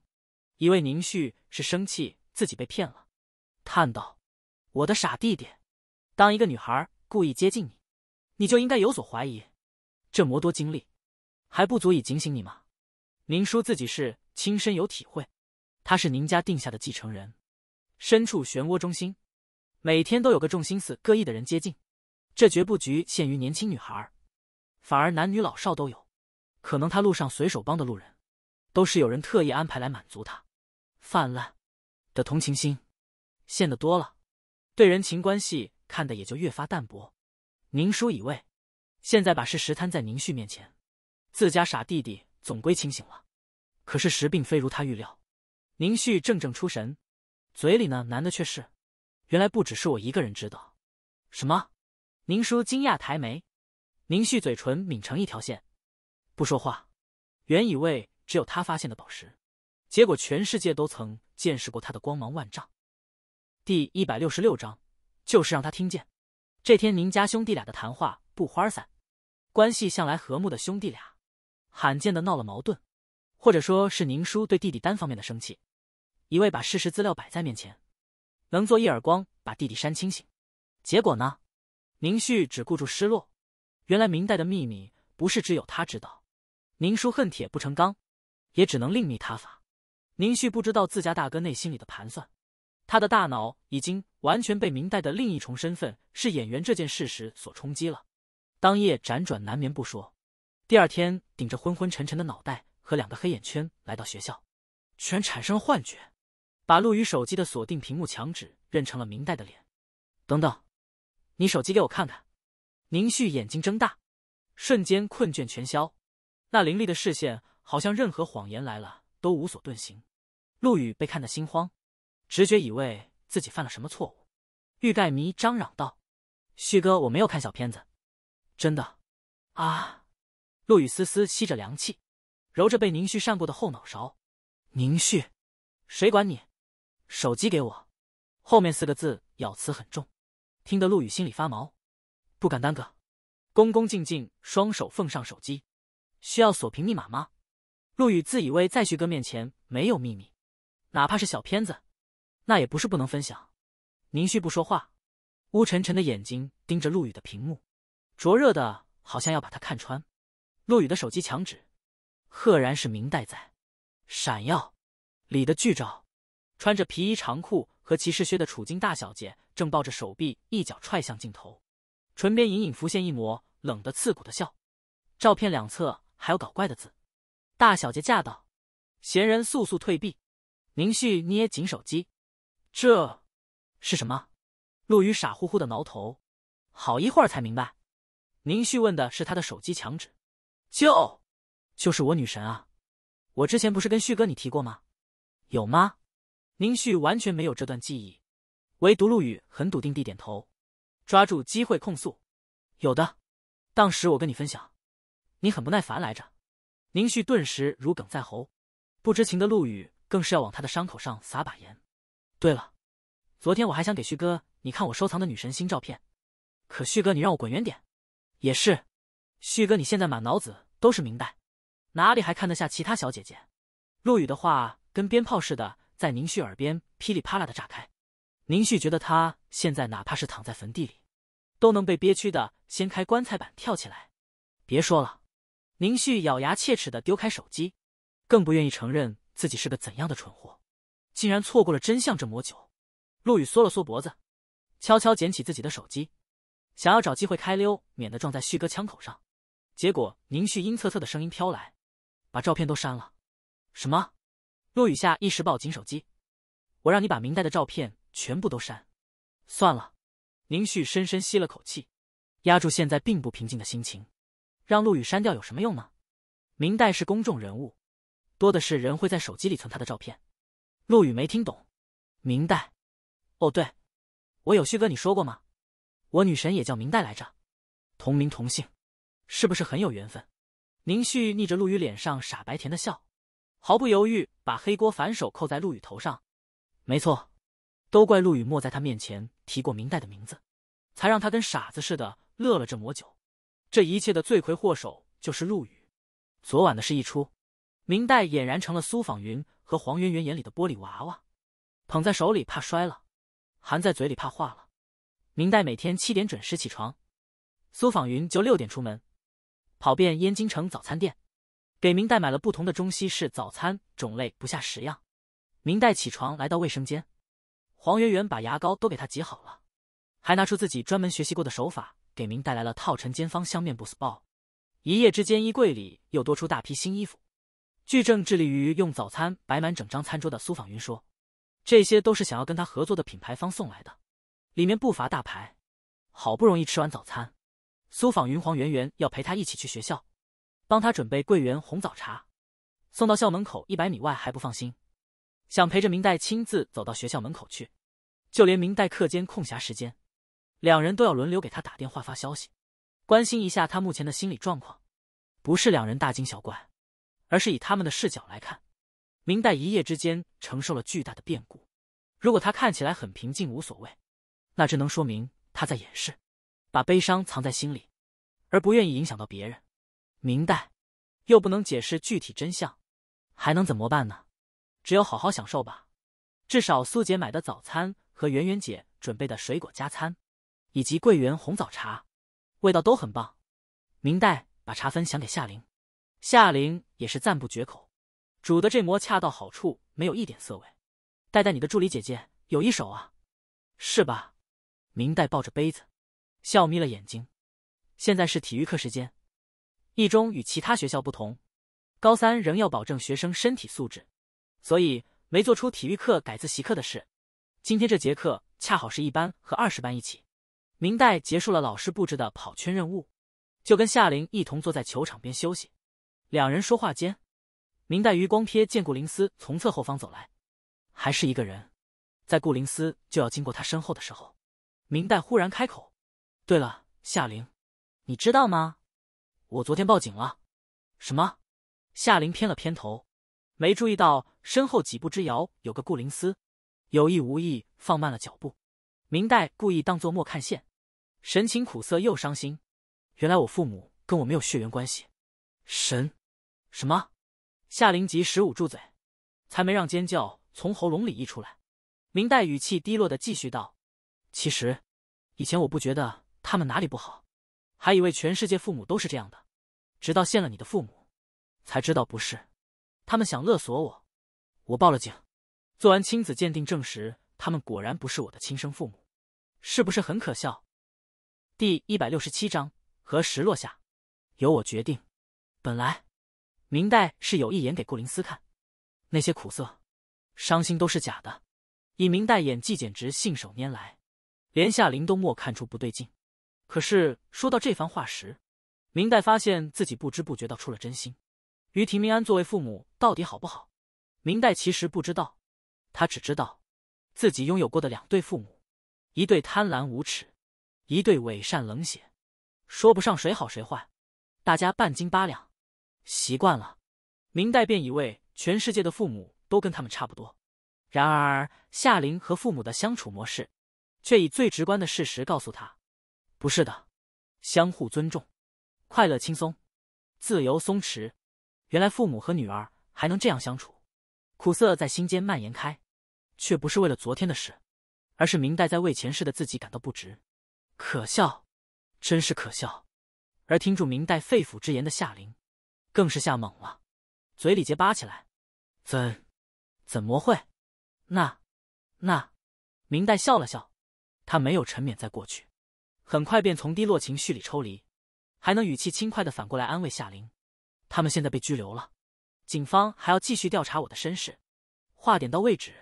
以为宁旭是生气自己被骗了，叹道：“我的傻弟弟，当一个女孩故意接近你，你就应该有所怀疑。”这么多经历，还不足以警醒你吗？宁叔自己是亲身有体会。他是宁家定下的继承人，身处漩涡中心，每天都有个重心思各异的人接近。这绝不局限于年轻女孩，反而男女老少都有。可能他路上随手帮的路人，都是有人特意安排来满足他。泛滥的同情心，陷得多了，对人情关系看的也就越发淡薄。宁叔以为。现在把事实摊在宁旭面前，自家傻弟弟总归清醒了。可是实并非如他预料。宁旭怔怔出神，嘴里呢喃的却是：“原来不只是我一个人知道。”什么？宁叔惊讶抬眉。宁旭嘴唇抿成一条线，不说话。原以为只有他发现的宝石，结果全世界都曾见识过他的光芒万丈。第一百六十六章，就是让他听见。这天，宁家兄弟俩的谈话不花儿散。关系向来和睦的兄弟俩，罕见的闹了矛盾，或者说，是宁叔对弟弟单方面的生气。一味把事实资料摆在面前，能做一耳光把弟弟扇清醒。结果呢？宁旭只顾住失落。原来明代的秘密不是只有他知道。宁叔恨铁不成钢，也只能另觅他法。宁旭不知道自家大哥内心里的盘算，他的大脑已经完全被明代的另一重身份是演员这件事实所冲击了。当夜辗转难眠不说，第二天顶着昏昏沉沉的脑袋和两个黑眼圈来到学校，居然产生了幻觉，把陆羽手机的锁定屏幕墙纸认成了明代的脸。等等，你手机给我看看。宁旭眼睛睁大，瞬间困倦全消，那凌厉的视线好像任何谎言来了都无所遁形。陆羽被看得心慌，直觉以为自己犯了什么错误，欲盖弥彰嚷道：“旭哥，我没有看小片子。”真的，啊！陆羽丝丝吸着凉气，揉着被宁旭扇过的后脑勺。宁旭，谁管你？手机给我。后面四个字咬词很重，听得陆羽心里发毛，不敢耽搁，恭恭敬敬双手奉上手机。需要锁屏密码吗？陆羽自以为在旭哥面前没有秘密，哪怕是小片子，那也不是不能分享。宁旭不说话，乌沉沉的眼睛盯着陆羽的屏幕。灼热的，好像要把它看穿。陆羽的手机墙纸，赫然是《明代在闪耀》里的剧照。穿着皮衣长裤和骑士靴的楚京大小姐，正抱着手臂，一脚踹向镜头，唇边隐隐浮现一抹冷的刺骨的笑。照片两侧还有搞怪的字：“大小姐驾到，闲人速速退避。”宁旭捏紧手机，这是什么？陆羽傻乎乎的挠头，好一会儿才明白。宁旭问的是他的手机墙纸，就就是我女神啊，我之前不是跟旭哥你提过吗？有吗？宁旭完全没有这段记忆，唯独陆羽很笃定地点头，抓住机会控诉，有的，当时我跟你分享，你很不耐烦来着。宁旭顿时如鲠在喉，不知情的陆羽更是要往他的伤口上撒把盐。对了，昨天我还想给旭哥你看我收藏的女神新照片，可旭哥你让我滚远点。也是，旭哥，你现在满脑子都是明白，哪里还看得下其他小姐姐？陆羽的话跟鞭炮似的在宁旭耳边噼里啪啦的炸开，宁旭觉得他现在哪怕是躺在坟地里，都能被憋屈的掀开棺材板跳起来。别说了，宁旭咬牙切齿的丢开手机，更不愿意承认自己是个怎样的蠢货，竟然错过了真相这魔酒。陆羽缩了缩脖子，悄悄捡起自己的手机。想要找机会开溜，免得撞在旭哥枪口上。结果宁旭阴恻恻的声音飘来：“把照片都删了。”什么？陆雨下一时抱紧手机：“我让你把明代的照片全部都删。”算了。宁旭深深吸了口气，压住现在并不平静的心情：“让陆羽删掉有什么用呢？明代是公众人物，多的是人会在手机里存他的照片。”陆羽没听懂：“明代？哦，对，我有旭哥你说过吗？”我女神也叫明代来着，同名同姓，是不是很有缘分？宁旭逆着陆羽脸上傻白甜的笑，毫不犹豫把黑锅反手扣在陆羽头上。没错，都怪陆羽没在他面前提过明代的名字，才让他跟傻子似的乐了这么酒。这一切的罪魁祸首就是陆羽。昨晚的事一出，明代俨然成了苏仿云和黄媛媛眼里的玻璃娃娃，捧在手里怕摔了，含在嘴里怕化了。明代每天七点准时起床，苏仿云就六点出门，跑遍燕京城早餐店，给明代买了不同的中西式早餐，种类不下十样。明代起床来到卫生间，黄媛媛把牙膏都给他挤好了，还拿出自己专门学习过的手法，给明代带来了套晨间芳香面部 SPA。一夜之间，衣柜里又多出大批新衣服。据正致力于用早餐摆满整张餐桌的苏仿云说，这些都是想要跟他合作的品牌方送来的。里面不乏大牌，好不容易吃完早餐，苏仿云黄圆圆要陪他一起去学校，帮他准备桂圆红枣茶，送到校门口一百米外还不放心，想陪着明代亲自走到学校门口去。就连明代课间空暇时间，两人都要轮流给他打电话发消息，关心一下他目前的心理状况。不是两人大惊小怪，而是以他们的视角来看，明代一夜之间承受了巨大的变故。如果他看起来很平静无所谓。那只能说明他在掩饰，把悲伤藏在心里，而不愿意影响到别人。明代又不能解释具体真相，还能怎么办呢？只有好好享受吧。至少苏姐买的早餐和圆圆姐准备的水果加餐，以及桂圆红枣茶，味道都很棒。明代把茶分享给夏玲，夏玲也是赞不绝口。煮的这馍恰到好处，没有一点涩味。带带你的助理姐姐有一手啊，是吧？明代抱着杯子，笑眯了眼睛。现在是体育课时间，一中与其他学校不同，高三仍要保证学生身体素质，所以没做出体育课改自习课的事。今天这节课恰好是一班和二十班一起。明代结束了老师布置的跑圈任务，就跟夏琳一同坐在球场边休息。两人说话间，明代余光瞥见顾灵思从侧后方走来，还是一个人。在顾灵思就要经过他身后的时候。明代忽然开口：“对了，夏玲，你知道吗？我昨天报警了。”“什么？”夏玲偏了偏头，没注意到身后几步之遥有个顾灵思，有意无意放慢了脚步。明代故意当作莫看线，神情苦涩又伤心：“原来我父母跟我没有血缘关系。”“神，什么？”夏玲及时捂住嘴，才没让尖叫从喉咙里溢出来。明代语气低落的继续道。其实，以前我不觉得他们哪里不好，还以为全世界父母都是这样的，直到见了你的父母，才知道不是。他们想勒索我，我报了警，做完亲子鉴定，证实他们果然不是我的亲生父母，是不是很可笑？第一百六十七章何时落下，由我决定。本来，明代是有意演给顾灵思看，那些苦涩、伤心都是假的，以明代演技简直信手拈来。连夏林都莫看出不对劲，可是说到这番话时，明代发现自己不知不觉道出了真心。于廷明安作为父母到底好不好？明代其实不知道，他只知道自己拥有过的两对父母，一对贪婪无耻，一对伪善冷血，说不上谁好谁坏，大家半斤八两，习惯了，明代便以为全世界的父母都跟他们差不多。然而夏林和父母的相处模式。却以最直观的事实告诉他：“不是的，相互尊重，快乐轻松，自由松弛。原来父母和女儿还能这样相处。”苦涩在心间蔓延开，却不是为了昨天的事，而是明代在为前世的自己感到不值。可笑，真是可笑。而听住明代肺腑之言的夏琳更是吓懵了，嘴里结巴起来：“怎怎么会？那那……”明代笑了笑。他没有沉湎在过去，很快便从低落情绪里抽离，还能语气轻快的反过来安慰夏琳：“他们现在被拘留了，警方还要继续调查我的身世。”话点到为止，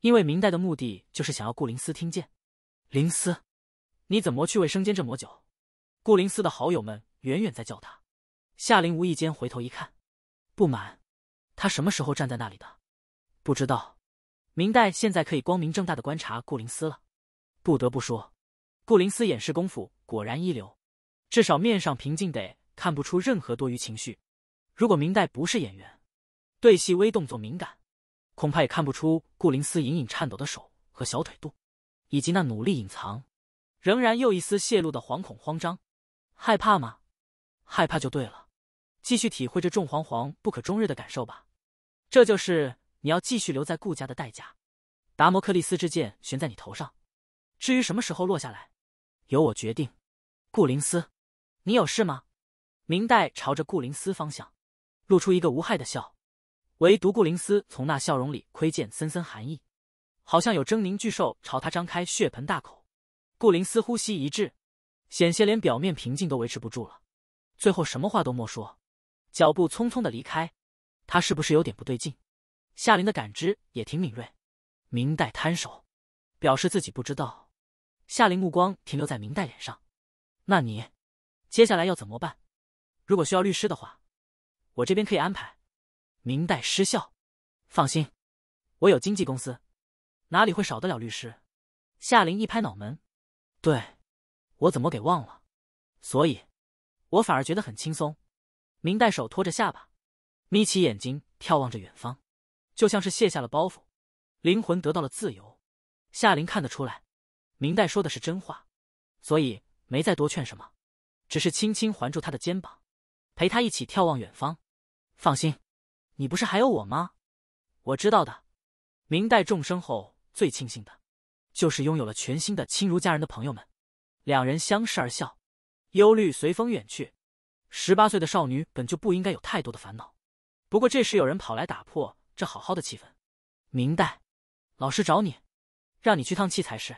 因为明代的目的就是想要顾林思听见。林思，你怎么去卫生间这么久？顾林思的好友们远远在叫他。夏琳无意间回头一看，不满：“他什么时候站在那里的？”不知道。明代现在可以光明正大的观察顾林思了。不得不说，顾林思掩饰功夫果然一流，至少面上平静得看不出任何多余情绪。如果明代不是演员，对细微动作敏感，恐怕也看不出顾林思隐隐颤抖的手和小腿肚，以及那努力隐藏、仍然又一丝泄露的惶恐、慌张、害怕吗？害怕就对了，继续体会这众惶惶不可终日的感受吧。这就是你要继续留在顾家的代价。达摩克利斯之剑悬在你头上。至于什么时候落下来，由我决定。顾灵思，你有事吗？明代朝着顾灵思方向露出一个无害的笑，唯独顾灵思从那笑容里窥见森森寒意，好像有狰狞巨兽朝他张开血盆大口。顾灵思呼吸一滞，险些连表面平静都维持不住了，最后什么话都没说，脚步匆匆的离开。他是不是有点不对劲？夏林的感知也挺敏锐。明代摊手，表示自己不知道。夏琳目光停留在明代脸上，那你接下来要怎么办？如果需要律师的话，我这边可以安排。明代失笑，放心，我有经纪公司，哪里会少得了律师？夏琳一拍脑门，对，我怎么给忘了？所以，我反而觉得很轻松。明代手托着下巴，眯起眼睛眺望着远方，就像是卸下了包袱，灵魂得到了自由。夏琳看得出来。明代说的是真话，所以没再多劝什么，只是轻轻环住他的肩膀，陪他一起眺望远方。放心，你不是还有我吗？我知道的。明代重生后最庆幸的，就是拥有了全新的亲如家人的朋友们。两人相视而笑，忧虑随风远去。十八岁的少女本就不应该有太多的烦恼，不过这时有人跑来打破这好好的气氛。明代，老师找你，让你去趟器材室。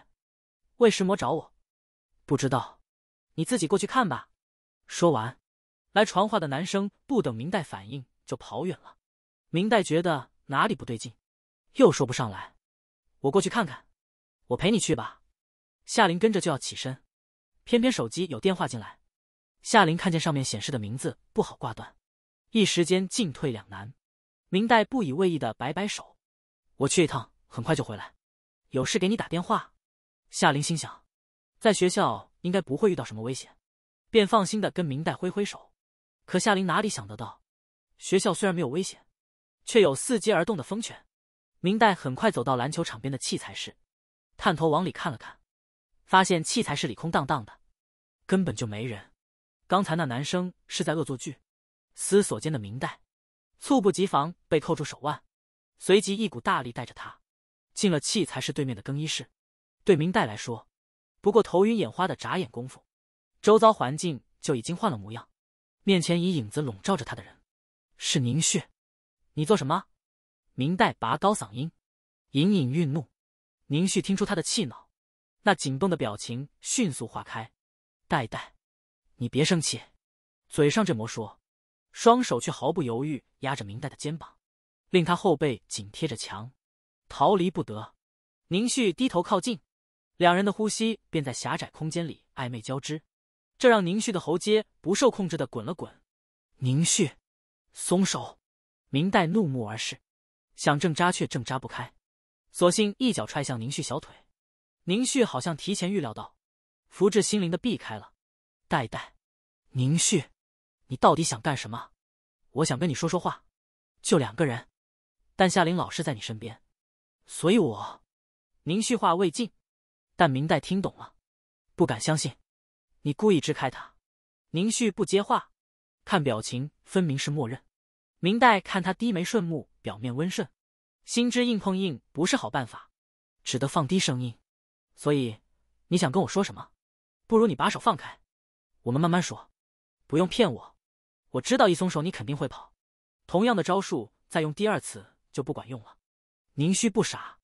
魏什么找我，不知道，你自己过去看吧。说完，来传话的男生不等明代反应就跑远了。明代觉得哪里不对劲，又说不上来。我过去看看，我陪你去吧。夏琳跟着就要起身，偏偏手机有电话进来。夏琳看见上面显示的名字，不好挂断，一时间进退两难。明代不以为意的摆摆手，我去一趟，很快就回来，有事给你打电话。夏琳心想，在学校应该不会遇到什么危险，便放心的跟明代挥挥手。可夏琳哪里想得到，学校虽然没有危险，却有伺机而动的风犬。明代很快走到篮球场边的器材室，探头往里看了看，发现器材室里空荡荡的，根本就没人。刚才那男生是在恶作剧。思索间的明代，猝不及防被扣住手腕，随即一股大力带着他进了器材室对面的更衣室。对明代来说，不过头晕眼花的眨眼功夫，周遭环境就已经换了模样。面前以影子笼罩着他的人，是宁旭。你做什么？明代拔高嗓音，隐隐愠怒。宁旭听出他的气恼，那紧绷的表情迅速化开。代代，你别生气。嘴上这么说，双手却毫不犹豫压着明代的肩膀，令他后背紧贴着墙，逃离不得。宁旭低头靠近。两人的呼吸便在狭窄空间里暧昧交织，这让宁旭的喉结不受控制的滚了滚。宁旭，松手！明代怒目而视，想挣扎却挣扎不开，索性一脚踹向宁旭小腿。宁旭好像提前预料到，福至心灵的避开了。代代，宁旭，你到底想干什么？我想跟你说说话，就两个人，但夏玲老是在你身边，所以我……宁旭话未尽。但明代听懂了，不敢相信，你故意支开他。宁旭不接话，看表情分明是默认。明代看他低眉顺目，表面温顺，心知硬碰硬不是好办法，只得放低声音。所以你想跟我说什么？不如你把手放开，我们慢慢说，不用骗我。我知道一松手你肯定会跑，同样的招数再用第二次就不管用了。宁旭不傻，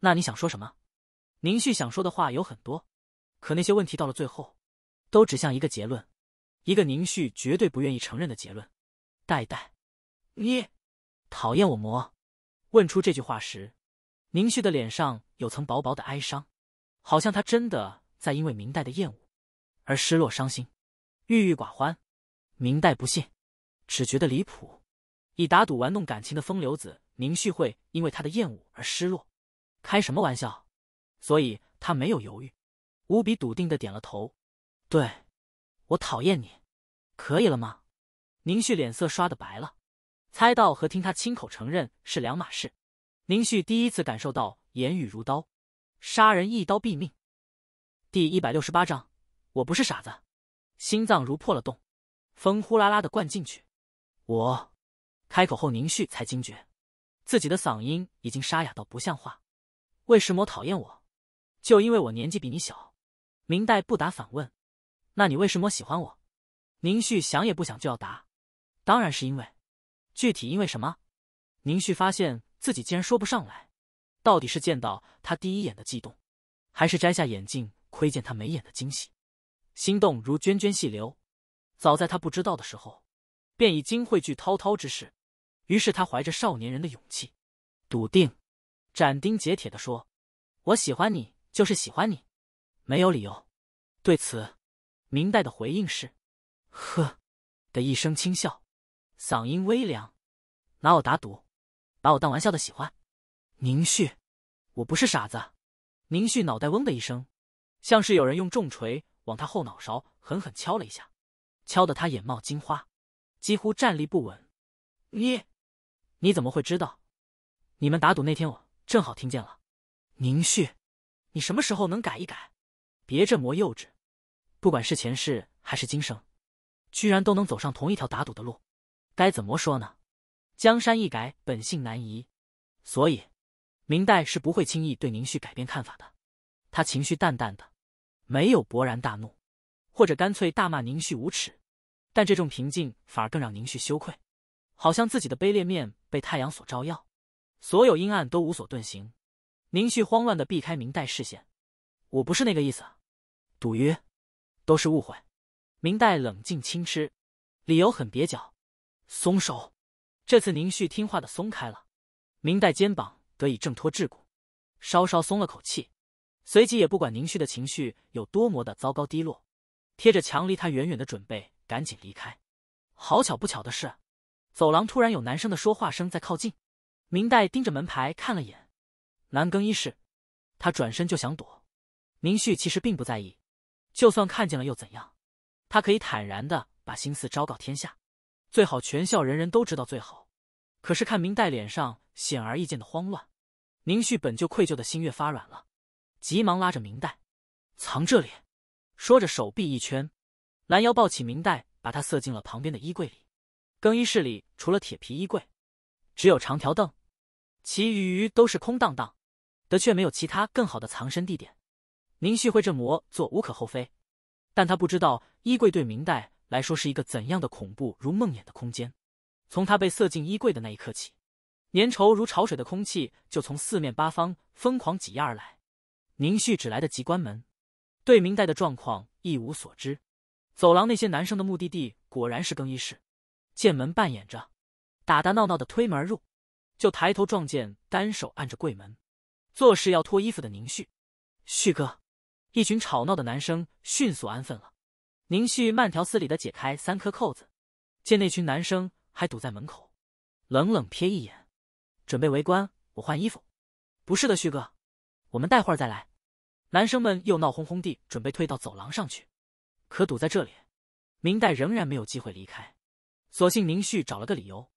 那你想说什么？宁旭想说的话有很多，可那些问题到了最后，都指向一个结论，一个宁旭绝对不愿意承认的结论。代代，你讨厌我魔？问出这句话时，宁旭的脸上有层薄薄的哀伤，好像他真的在因为明代的厌恶而失落、伤心、郁郁寡欢。明代不信，只觉得离谱。以打赌玩弄感情的风流子宁旭会因为他的厌恶而失落？开什么玩笑！所以他没有犹豫，无比笃定的点了头。对，我讨厌你，可以了吗？宁旭脸色刷的白了，猜到和听他亲口承认是两码事。宁旭第一次感受到言语如刀，杀人一刀毙命。第一百六十八章，我不是傻子，心脏如破了洞，风呼啦啦的灌进去。我开口后，宁旭才惊觉，自己的嗓音已经沙哑到不像话。为什么讨厌我。就因为我年纪比你小，明代不答反问，那你为什么喜欢我？宁旭想也不想就要答，当然是因为，具体因为什么？宁旭发现自己竟然说不上来，到底是见到他第一眼的激动，还是摘下眼镜窥见他眉眼的惊喜？心动如涓涓细流，早在他不知道的时候，便已经汇聚滔滔之势。于是他怀着少年人的勇气，笃定、斩钉截铁的说：“我喜欢你。”就是喜欢你，没有理由。对此，明代的回应是：“呵”的一声轻笑，嗓音微凉。拿我打赌，把我当玩笑的喜欢，宁旭，我不是傻子。宁旭脑袋嗡的一声，像是有人用重锤往他后脑勺狠狠敲了一下，敲得他眼冒金花，几乎站立不稳。你，你怎么会知道？你们打赌那天，我正好听见了，宁旭。你什么时候能改一改？别这么幼稚！不管是前世还是今生，居然都能走上同一条打赌的路，该怎么说呢？江山易改，本性难移。所以，明代是不会轻易对宁旭改变看法的。他情绪淡淡的，没有勃然大怒，或者干脆大骂宁旭无耻。但这种平静反而更让宁旭羞愧，好像自己的卑劣面被太阳所照耀，所有阴暗都无所遁形。宁旭慌乱的避开明代视线，我不是那个意思，赌约，都是误会。明代冷静轻痴，理由很蹩脚。松手，这次宁旭听话的松开了，明代肩膀得以挣脱桎梏，稍稍松了口气，随即也不管宁旭的情绪有多么的糟糕低落，贴着墙离他远远的准备赶紧离开。好巧不巧的是，走廊突然有男生的说话声在靠近，明代盯着门牌看了眼。男更衣室，他转身就想躲。宁旭其实并不在意，就算看见了又怎样？他可以坦然的把心思昭告天下，最好全校人人都知道最好。可是看明代脸上显而易见的慌乱，宁旭本就愧疚的心越发软了，急忙拉着明代藏这里，说着，手臂一圈，拦腰抱起明代，把他塞进了旁边的衣柜里。更衣室里除了铁皮衣柜，只有长条凳，其余都是空荡荡。的却没有其他更好的藏身地点。宁旭会这魔做无可厚非，但他不知道衣柜对明代来说是一个怎样的恐怖如梦魇的空间。从他被塞进衣柜的那一刻起，粘稠如潮水的空气就从四面八方疯狂挤压而来。宁旭只来得及关门，对明代的状况一无所知。走廊那些男生的目的地果然是更衣室，见门半掩着，打打闹闹的推门而入，就抬头撞见单手按着柜门。做事要脱衣服的宁旭，旭哥，一群吵闹的男生迅速安分了。宁旭慢条斯理的解开三颗扣子，见那群男生还堵在门口，冷冷瞥一眼，准备围观我换衣服。不是的，旭哥，我们待会儿再来。男生们又闹哄哄地准备退到走廊上去，可堵在这里，明代仍然没有机会离开。索性宁旭找了个理由，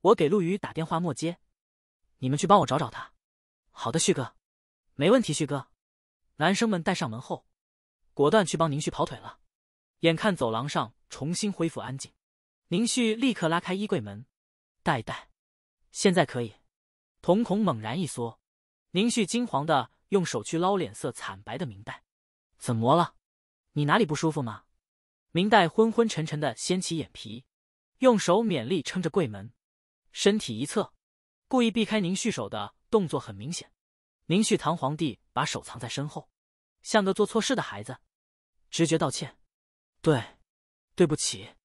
我给陆羽打电话没接，你们去帮我找找他。好的，旭哥，没问题。旭哥，男生们带上门后，果断去帮宁旭跑腿了。眼看走廊上重新恢复安静，宁旭立刻拉开衣柜门，戴戴，现在可以。瞳孔猛然一缩，宁旭惊慌的用手去捞脸色惨白的明代。怎么了？你哪里不舒服吗？明代昏昏沉沉的掀起眼皮，用手勉力撑着柜门，身体一侧，故意避开宁旭手的。动作很明显，明旭堂皇帝把手藏在身后，像个做错事的孩子，直觉道歉，对，对不起。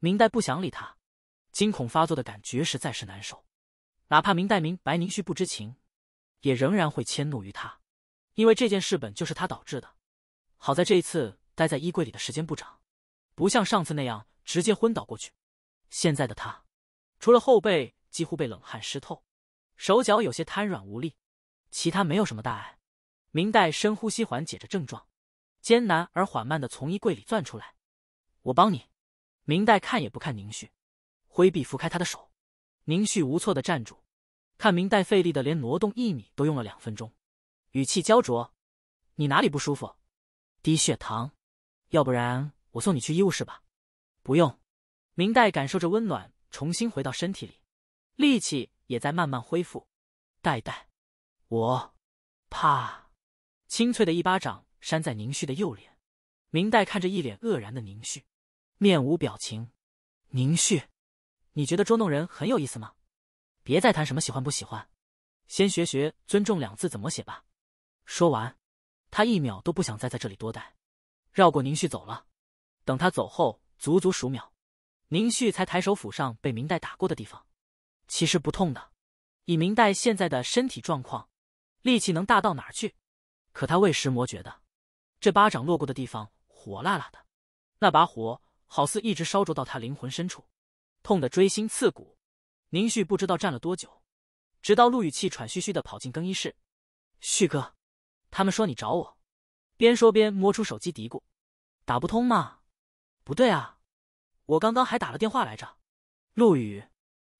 明代不想理他，惊恐发作的感觉实在是难受，哪怕明代明白明旭不知情，也仍然会迁怒于他，因为这件事本就是他导致的。好在这一次待在衣柜里的时间不长，不像上次那样直接昏倒过去。现在的他，除了后背几乎被冷汗湿透。手脚有些瘫软无力，其他没有什么大碍。明代深呼吸，缓解着症状，艰难而缓慢的从衣柜里钻出来。我帮你。明代看也不看宁旭，挥臂拂开他的手。宁旭无措的站住，看明代费力的连挪动一米都用了两分钟，语气焦灼：“你哪里不舒服？低血糖？要不然我送你去医务室吧？”“不用。”明代感受着温暖，重新回到身体里，力气。也在慢慢恢复。代代，我，怕。清脆的一巴掌扇在宁旭的右脸。明代看着一脸愕然的宁旭，面无表情。宁旭，你觉得捉弄人很有意思吗？别再谈什么喜欢不喜欢，先学学“尊重”两字怎么写吧。说完，他一秒都不想再在这里多待，绕过宁旭走了。等他走后，足足数秒，宁旭才抬手抚上被明代打过的地方。其实不痛的，以明代现在的身体状况，力气能大到哪儿去？可他为石魔觉得，这巴掌落过的地方火辣辣的，那把火好似一直烧灼到他灵魂深处，痛得锥心刺骨。宁旭不知道站了多久，直到陆羽气喘吁吁的跑进更衣室，旭哥，他们说你找我，边说边摸出手机嘀咕，打不通吗？不对啊，我刚刚还打了电话来着，陆羽。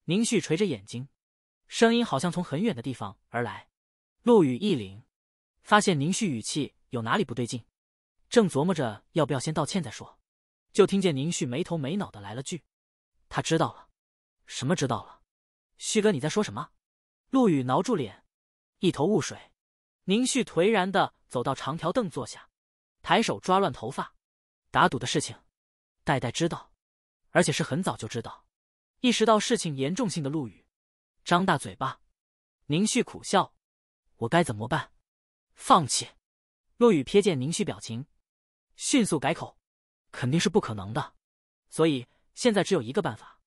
宁旭垂着眼睛，声音好像从很远的地方而来。陆羽一凛，发现宁旭语气有哪里不对劲，正琢磨着要不要先道歉再说，就听见宁旭没头没脑的来了句：“他知道了，什么知道了？旭哥你在说什么？”陆羽挠住脸，一头雾水。宁旭颓然的走到长条凳坐下，抬手抓乱头发。打赌的事情，代代知道，而且是很早就知道。意识到事情严重性的陆羽，张大嘴巴。宁旭苦笑：“我该怎么办？”“放弃。”陆羽瞥见宁旭表情，迅速改口：“肯定是不可能的。所以现在只有一个办法。”“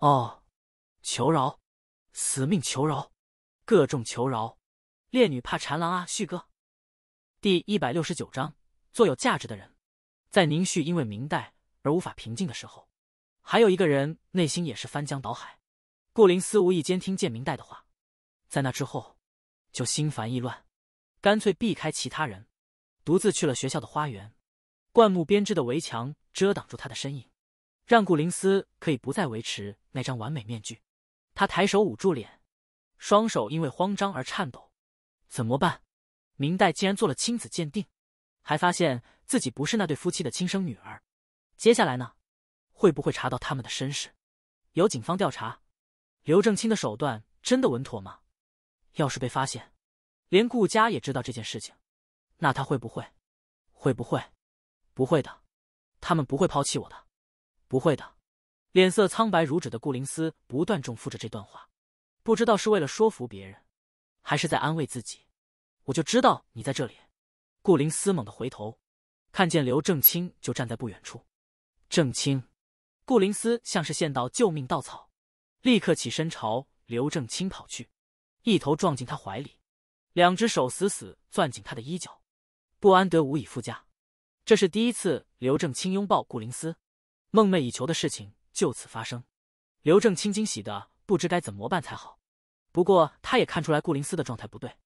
哦，求饶，死命求饶，各种求饶。烈女怕缠狼啊，旭哥。”第一百六十九章，做有价值的人。在宁旭因为明代而无法平静的时候。还有一个人内心也是翻江倒海，顾林思无意间听见明代的话，在那之后，就心烦意乱，干脆避开其他人，独自去了学校的花园。灌木编织的围墙遮挡住他的身影，让顾林思可以不再维持那张完美面具。他抬手捂住脸，双手因为慌张而颤抖。怎么办？明代竟然做了亲子鉴定，还发现自己不是那对夫妻的亲生女儿。接下来呢？会不会查到他们的身世？有警方调查，刘正清的手段真的稳妥吗？要是被发现，连顾家也知道这件事情，那他会不会？会不会？不会的，他们不会抛弃我的，不会的。脸色苍白如纸的顾灵思不断重复着这段话，不知道是为了说服别人，还是在安慰自己。我就知道你在这里。顾灵思猛地回头，看见刘正清就站在不远处。正清。顾灵思像是见到救命稻草，立刻起身朝刘正清跑去，一头撞进他怀里，两只手死死攥紧他的衣角，不安得无以复加。这是第一次刘正清拥抱顾灵思，梦寐以求的事情就此发生。刘正清惊喜的不知该怎么办才好，不过他也看出来顾灵思的状态不对，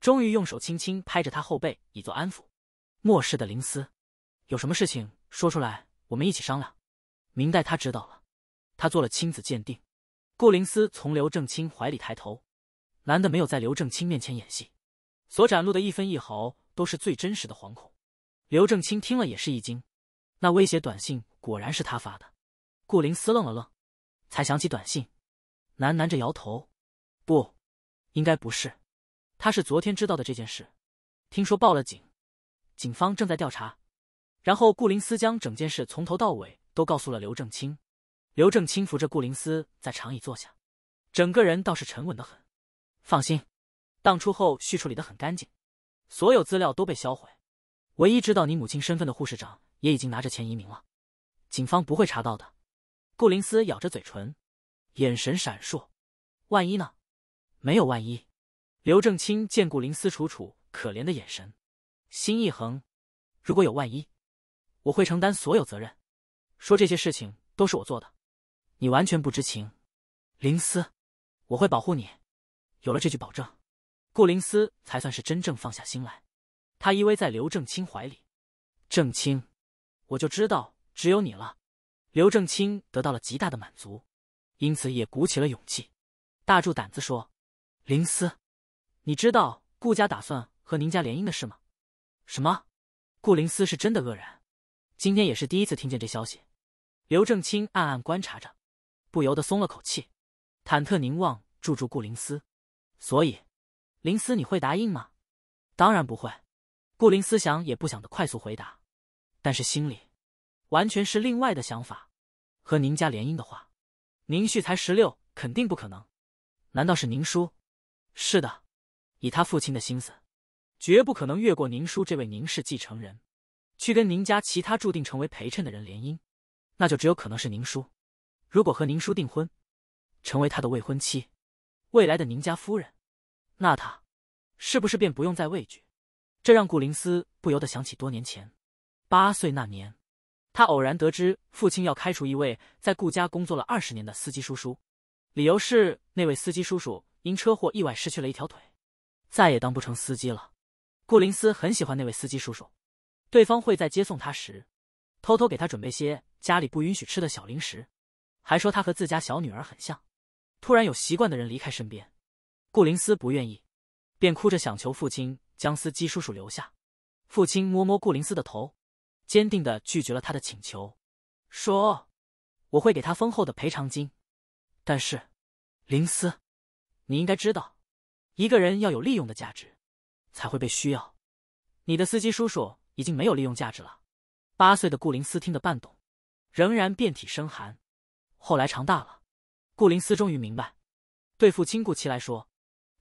终于用手轻轻拍着他后背以作安抚。末世的灵思，有什么事情说出来，我们一起商量。明代他知道了，他做了亲子鉴定。顾灵思从刘正清怀里抬头，男的没有在刘正清面前演戏，所展露的一分一毫都是最真实的惶恐。刘正清听了也是一惊，那威胁短信果然是他发的。顾灵思愣了愣，才想起短信，喃喃着摇头：“不应该不是，他是昨天知道的这件事，听说报了警，警方正在调查。”然后顾灵思将整件事从头到尾。都告诉了刘正清。刘正清扶着顾灵思在长椅坐下，整个人倒是沉稳的很。放心，当初后续处理的很干净，所有资料都被销毁，唯一知道你母亲身份的护士长也已经拿着钱移民了，警方不会查到的。顾灵思咬着嘴唇，眼神闪烁。万一呢？没有万一。刘正清见顾灵思楚楚可怜的眼神，心一横，如果有万一，我会承担所有责任。说这些事情都是我做的，你完全不知情。林思，我会保护你。有了这句保证，顾林思才算是真正放下心来。他依偎在刘正清怀里。正清，我就知道只有你了。刘正清得到了极大的满足，因此也鼓起了勇气，大住胆子说：“林思，你知道顾家打算和您家联姻的事吗？”什么？顾林思是真的愕然，今天也是第一次听见这消息。刘正清暗暗观察着，不由得松了口气，忐忑凝望住住顾灵思。所以，林思你会答应吗？当然不会。顾灵思想也不想的快速回答，但是心里完全是另外的想法。和宁家联姻的话，宁旭才十六，肯定不可能。难道是宁叔？是的，以他父亲的心思，绝不可能越过宁叔这位宁氏继承人，去跟宁家其他注定成为陪衬的人联姻。那就只有可能是宁叔。如果和宁叔订婚，成为他的未婚妻，未来的宁家夫人，那他是不是便不用再畏惧？这让顾灵思不由得想起多年前，八岁那年，他偶然得知父亲要开除一位在顾家工作了二十年的司机叔叔，理由是那位司机叔叔因车祸意外失去了一条腿，再也当不成司机了。顾灵思很喜欢那位司机叔叔，对方会在接送他时，偷偷给他准备些。家里不允许吃的小零食，还说他和自家小女儿很像。突然有习惯的人离开身边，顾灵思不愿意，便哭着想求父亲将司机叔叔留下。父亲摸摸顾灵思的头，坚定的拒绝了他的请求，说：“我会给他丰厚的赔偿金，但是，灵思，你应该知道，一个人要有利用的价值，才会被需要。你的司机叔叔已经没有利用价值了。”八岁的顾灵思听得半懂。仍然遍体生寒。后来长大了，顾灵思终于明白，对父亲顾奇来说，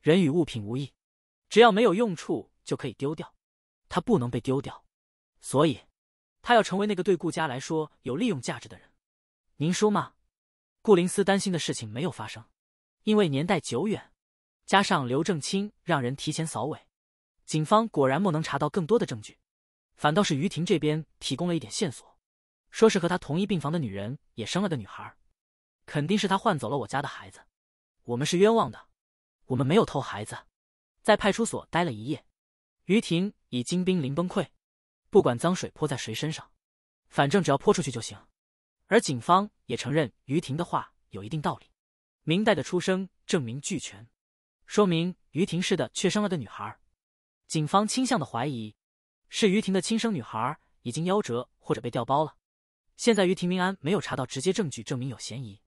人与物品无异，只要没有用处就可以丢掉。他不能被丢掉，所以，他要成为那个对顾家来说有利用价值的人。您说嘛？顾灵思担心的事情没有发生，因为年代久远，加上刘正清让人提前扫尾，警方果然没能查到更多的证据，反倒是于婷这边提供了一点线索。说是和他同一病房的女人也生了个女孩，肯定是他换走了我家的孩子，我们是冤枉的，我们没有偷孩子，在派出所待了一夜，于婷已经濒临崩溃，不管脏水泼在谁身上，反正只要泼出去就行。而警方也承认于婷的话有一定道理，明代的出生证明俱全，说明于婷是的却生了个女孩，警方倾向的怀疑是于婷的亲生女孩已经夭折或者被调包了。现在于婷明安没有查到直接证据证明有嫌疑，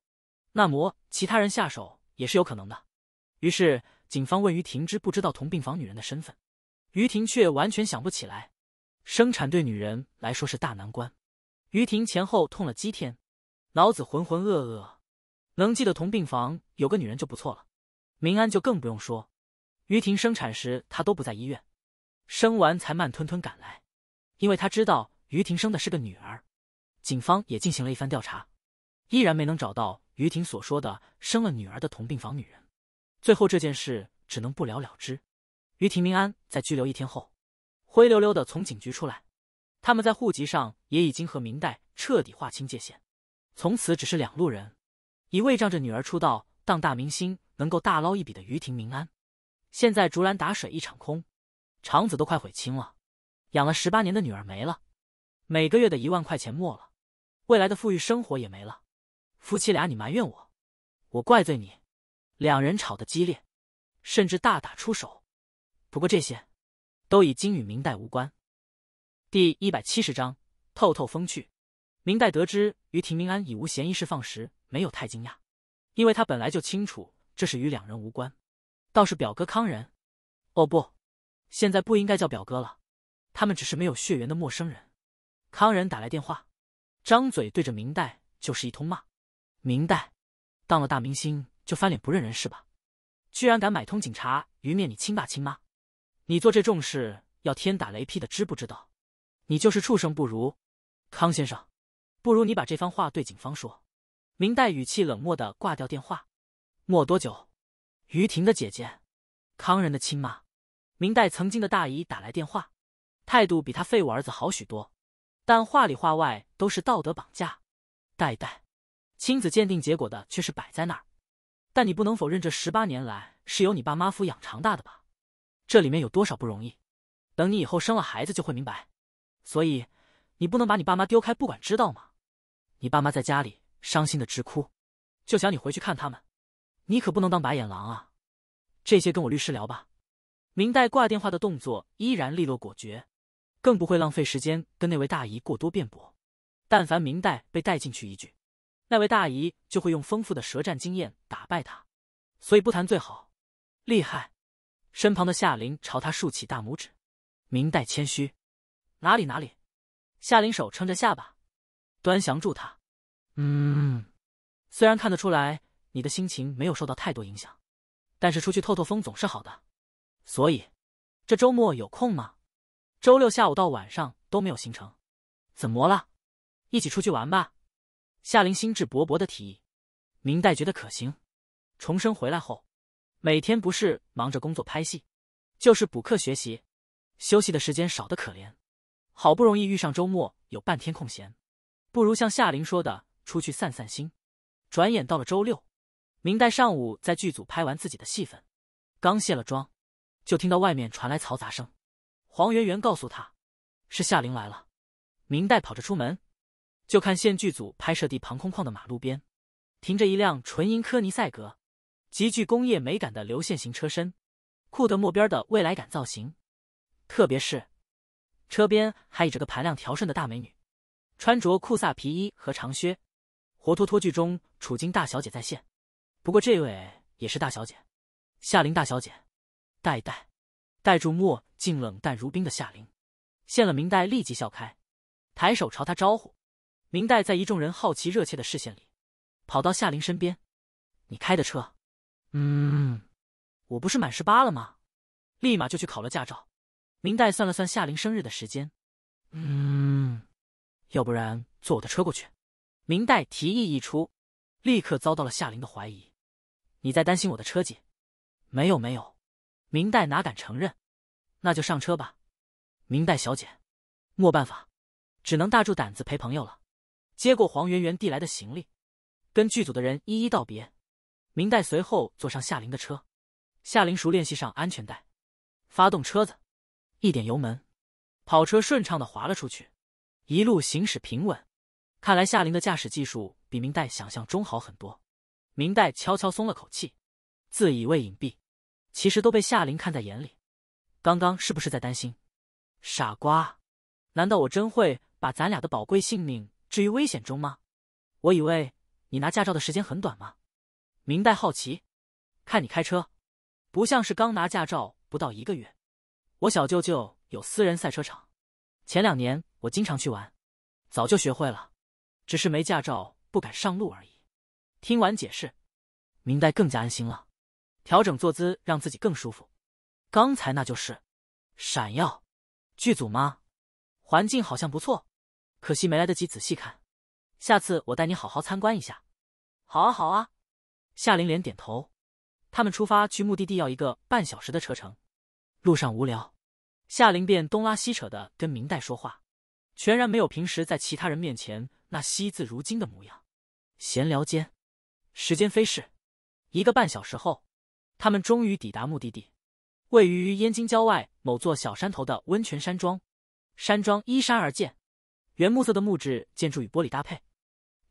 那么其他人下手也是有可能的。于是警方问于婷之不知道同病房女人的身份，于婷却完全想不起来。生产对女人来说是大难关，于婷前后痛了几天，脑子浑浑噩噩，能记得同病房有个女人就不错了。明安就更不用说，于婷生产时他都不在医院，生完才慢吞吞赶来，因为他知道于婷生的是个女儿。警方也进行了一番调查，依然没能找到于婷所说的生了女儿的同病房女人。最后这件事只能不了了之。于婷明安在拘留一天后，灰溜溜的从警局出来。他们在户籍上也已经和明代彻底划清界限，从此只是两路人。一位仗着女儿出道当大明星，能够大捞一笔的于婷明安，现在竹篮打水一场空，肠子都快悔青了。养了十八年的女儿没了，每个月的一万块钱没了。未来的富裕生活也没了，夫妻俩你埋怨我，我怪罪你，两人吵得激烈，甚至大打出手。不过这些都已经与明代无关。第一百七十章透透风趣。明代得知于廷明安已无嫌疑释放时，没有太惊讶，因为他本来就清楚这是与两人无关。倒是表哥康仁，哦不，现在不应该叫表哥了，他们只是没有血缘的陌生人。康仁打来电话。张嘴对着明代就是一通骂，明代，当了大明星就翻脸不认人是吧？居然敢买通警察愚灭你亲爸亲妈，你做这重事要天打雷劈的，知不知道？你就是畜生不如！康先生，不如你把这番话对警方说。明代语气冷漠的挂掉电话。没多久，于婷的姐姐，康仁的亲妈，明代曾经的大姨打来电话，态度比他废物儿子好许多。但话里话外都是道德绑架，代代，亲子鉴定结果的却是摆在那儿。但你不能否认这十八年来是由你爸妈抚养长大的吧？这里面有多少不容易？等你以后生了孩子就会明白。所以你不能把你爸妈丢开不管，知道吗？你爸妈在家里伤心的直哭，就想你回去看他们。你可不能当白眼狼啊！这些跟我律师聊吧。明代挂电话的动作依然利落果决。更不会浪费时间跟那位大姨过多辩驳。但凡明代被带进去一句，那位大姨就会用丰富的舌战经验打败他。所以不谈最好。厉害！身旁的夏琳朝他竖起大拇指。明代谦虚，哪里哪里。夏琳手撑着下巴，端详住他。嗯，虽然看得出来你的心情没有受到太多影响，但是出去透透风总是好的。所以，这周末有空吗？周六下午到晚上都没有行程，怎么了？一起出去玩吧！夏琳兴致勃勃的提议。明代觉得可行。重生回来后，每天不是忙着工作拍戏，就是补课学习，休息的时间少得可怜。好不容易遇上周末有半天空闲，不如像夏琳说的出去散散心。转眼到了周六，明代上午在剧组拍完自己的戏份，刚卸了妆，就听到外面传来嘈杂声。黄媛媛告诉他，是夏玲来了。明代跑着出门，就看现剧组拍摄地旁空旷的马路边，停着一辆纯银科尼赛格，极具工业美感的流线型车身，酷的莫边的未来感造型。特别是车边还倚着个盘量调顺的大美女，穿着酷飒皮衣和长靴，活脱脱剧中楚京大小姐在线。不过这位也是大小姐，夏琳大小姐。戴戴，带住墨。竟冷淡如冰的夏琳，见了明代立即笑开，抬手朝他招呼。明代在一众人好奇热切的视线里，跑到夏琳身边：“你开的车？嗯，我不是满十八了吗？立马就去考了驾照。”明代算了算夏琳生日的时间，嗯，要不然坐我的车过去。明代提议一出，立刻遭到了夏琳的怀疑：“你在担心我的车技？没有没有。”明代哪敢承认。那就上车吧，明代小姐，莫办法，只能大住胆子陪朋友了。接过黄媛媛递来的行李，跟剧组的人一一道别。明代随后坐上夏玲的车，夏玲熟练系上安全带，发动车子，一点油门，跑车顺畅的滑了出去，一路行驶平稳。看来夏玲的驾驶技术比明代想象中好很多，明代悄悄松了口气，自以为隐蔽，其实都被夏玲看在眼里。刚刚是不是在担心，傻瓜？难道我真会把咱俩的宝贵性命置于危险中吗？我以为你拿驾照的时间很短吗？明代好奇，看你开车，不像是刚拿驾照不到一个月。我小舅舅有私人赛车场，前两年我经常去玩，早就学会了，只是没驾照不敢上路而已。听完解释，明代更加安心了，调整坐姿让自己更舒服。刚才那就是，闪耀，剧组吗？环境好像不错，可惜没来得及仔细看。下次我带你好好参观一下。好啊，好啊。夏玲连点头。他们出发去目的地要一个半小时的车程，路上无聊，夏玲便东拉西扯的跟明代说话，全然没有平时在其他人面前那惜字如金的模样。闲聊间，时间飞逝，一个半小时后，他们终于抵达目的地。位于燕京郊外某座小山头的温泉山庄，山庄依山而建，原木色的木质建筑与玻璃搭配，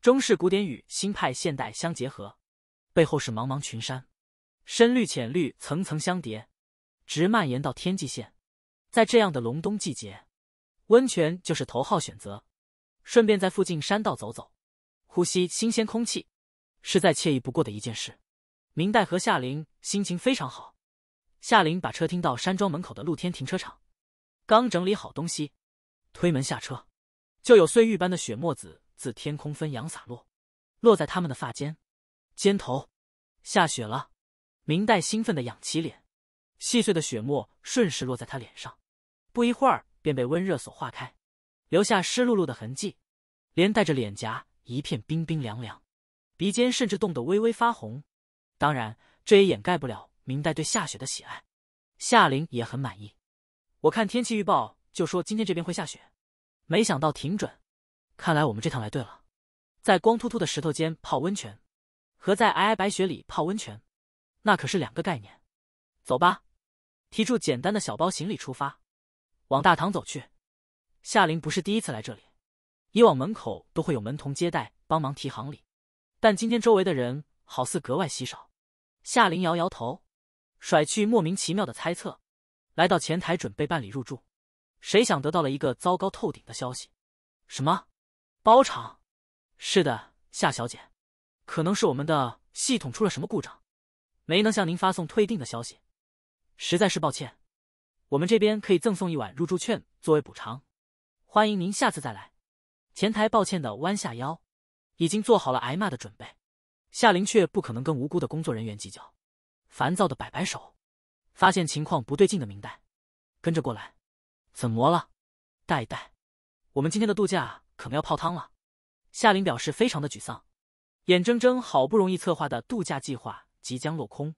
中式古典与新派现代相结合。背后是茫茫群山，深绿浅绿层层相叠，直蔓延到天际线。在这样的隆冬季节，温泉就是头号选择。顺便在附近山道走走，呼吸新鲜空气，是再惬意不过的一件事。明代和夏林心情非常好。夏琳把车停到山庄门口的露天停车场，刚整理好东西，推门下车，就有碎玉般的雪沫子自天空纷扬洒落，落在他们的发间、肩头。下雪了，明代兴奋的仰起脸，细碎的雪沫顺势落在他脸上，不一会儿便被温热所化开，留下湿漉漉的痕迹，连带着脸颊一片冰冰凉凉，鼻尖甚至冻得微微发红。当然，这也掩盖不了。明代对下雪的喜爱，夏玲也很满意。我看天气预报就说今天这边会下雪，没想到挺准，看来我们这趟来对了。在光秃秃的石头间泡温泉，和在皑皑白雪里泡温泉，那可是两个概念。走吧，提出简单的小包行李出发，往大堂走去。夏玲不是第一次来这里，以往门口都会有门童接待帮忙提行李，但今天周围的人好似格外稀少。夏玲摇摇头。甩去莫名其妙的猜测，来到前台准备办理入住，谁想得到了一个糟糕透顶的消息？什么？包场？是的，夏小姐，可能是我们的系统出了什么故障，没能向您发送退订的消息，实在是抱歉。我们这边可以赠送一碗入住券作为补偿，欢迎您下次再来。前台抱歉的弯下腰，已经做好了挨骂的准备。夏琳却不可能跟无辜的工作人员计较。烦躁的摆摆手，发现情况不对劲的明代，跟着过来。怎么了，代代？我们今天的度假可能要泡汤了。夏琳表示非常的沮丧，眼睁睁好不容易策划的度假计划即将落空。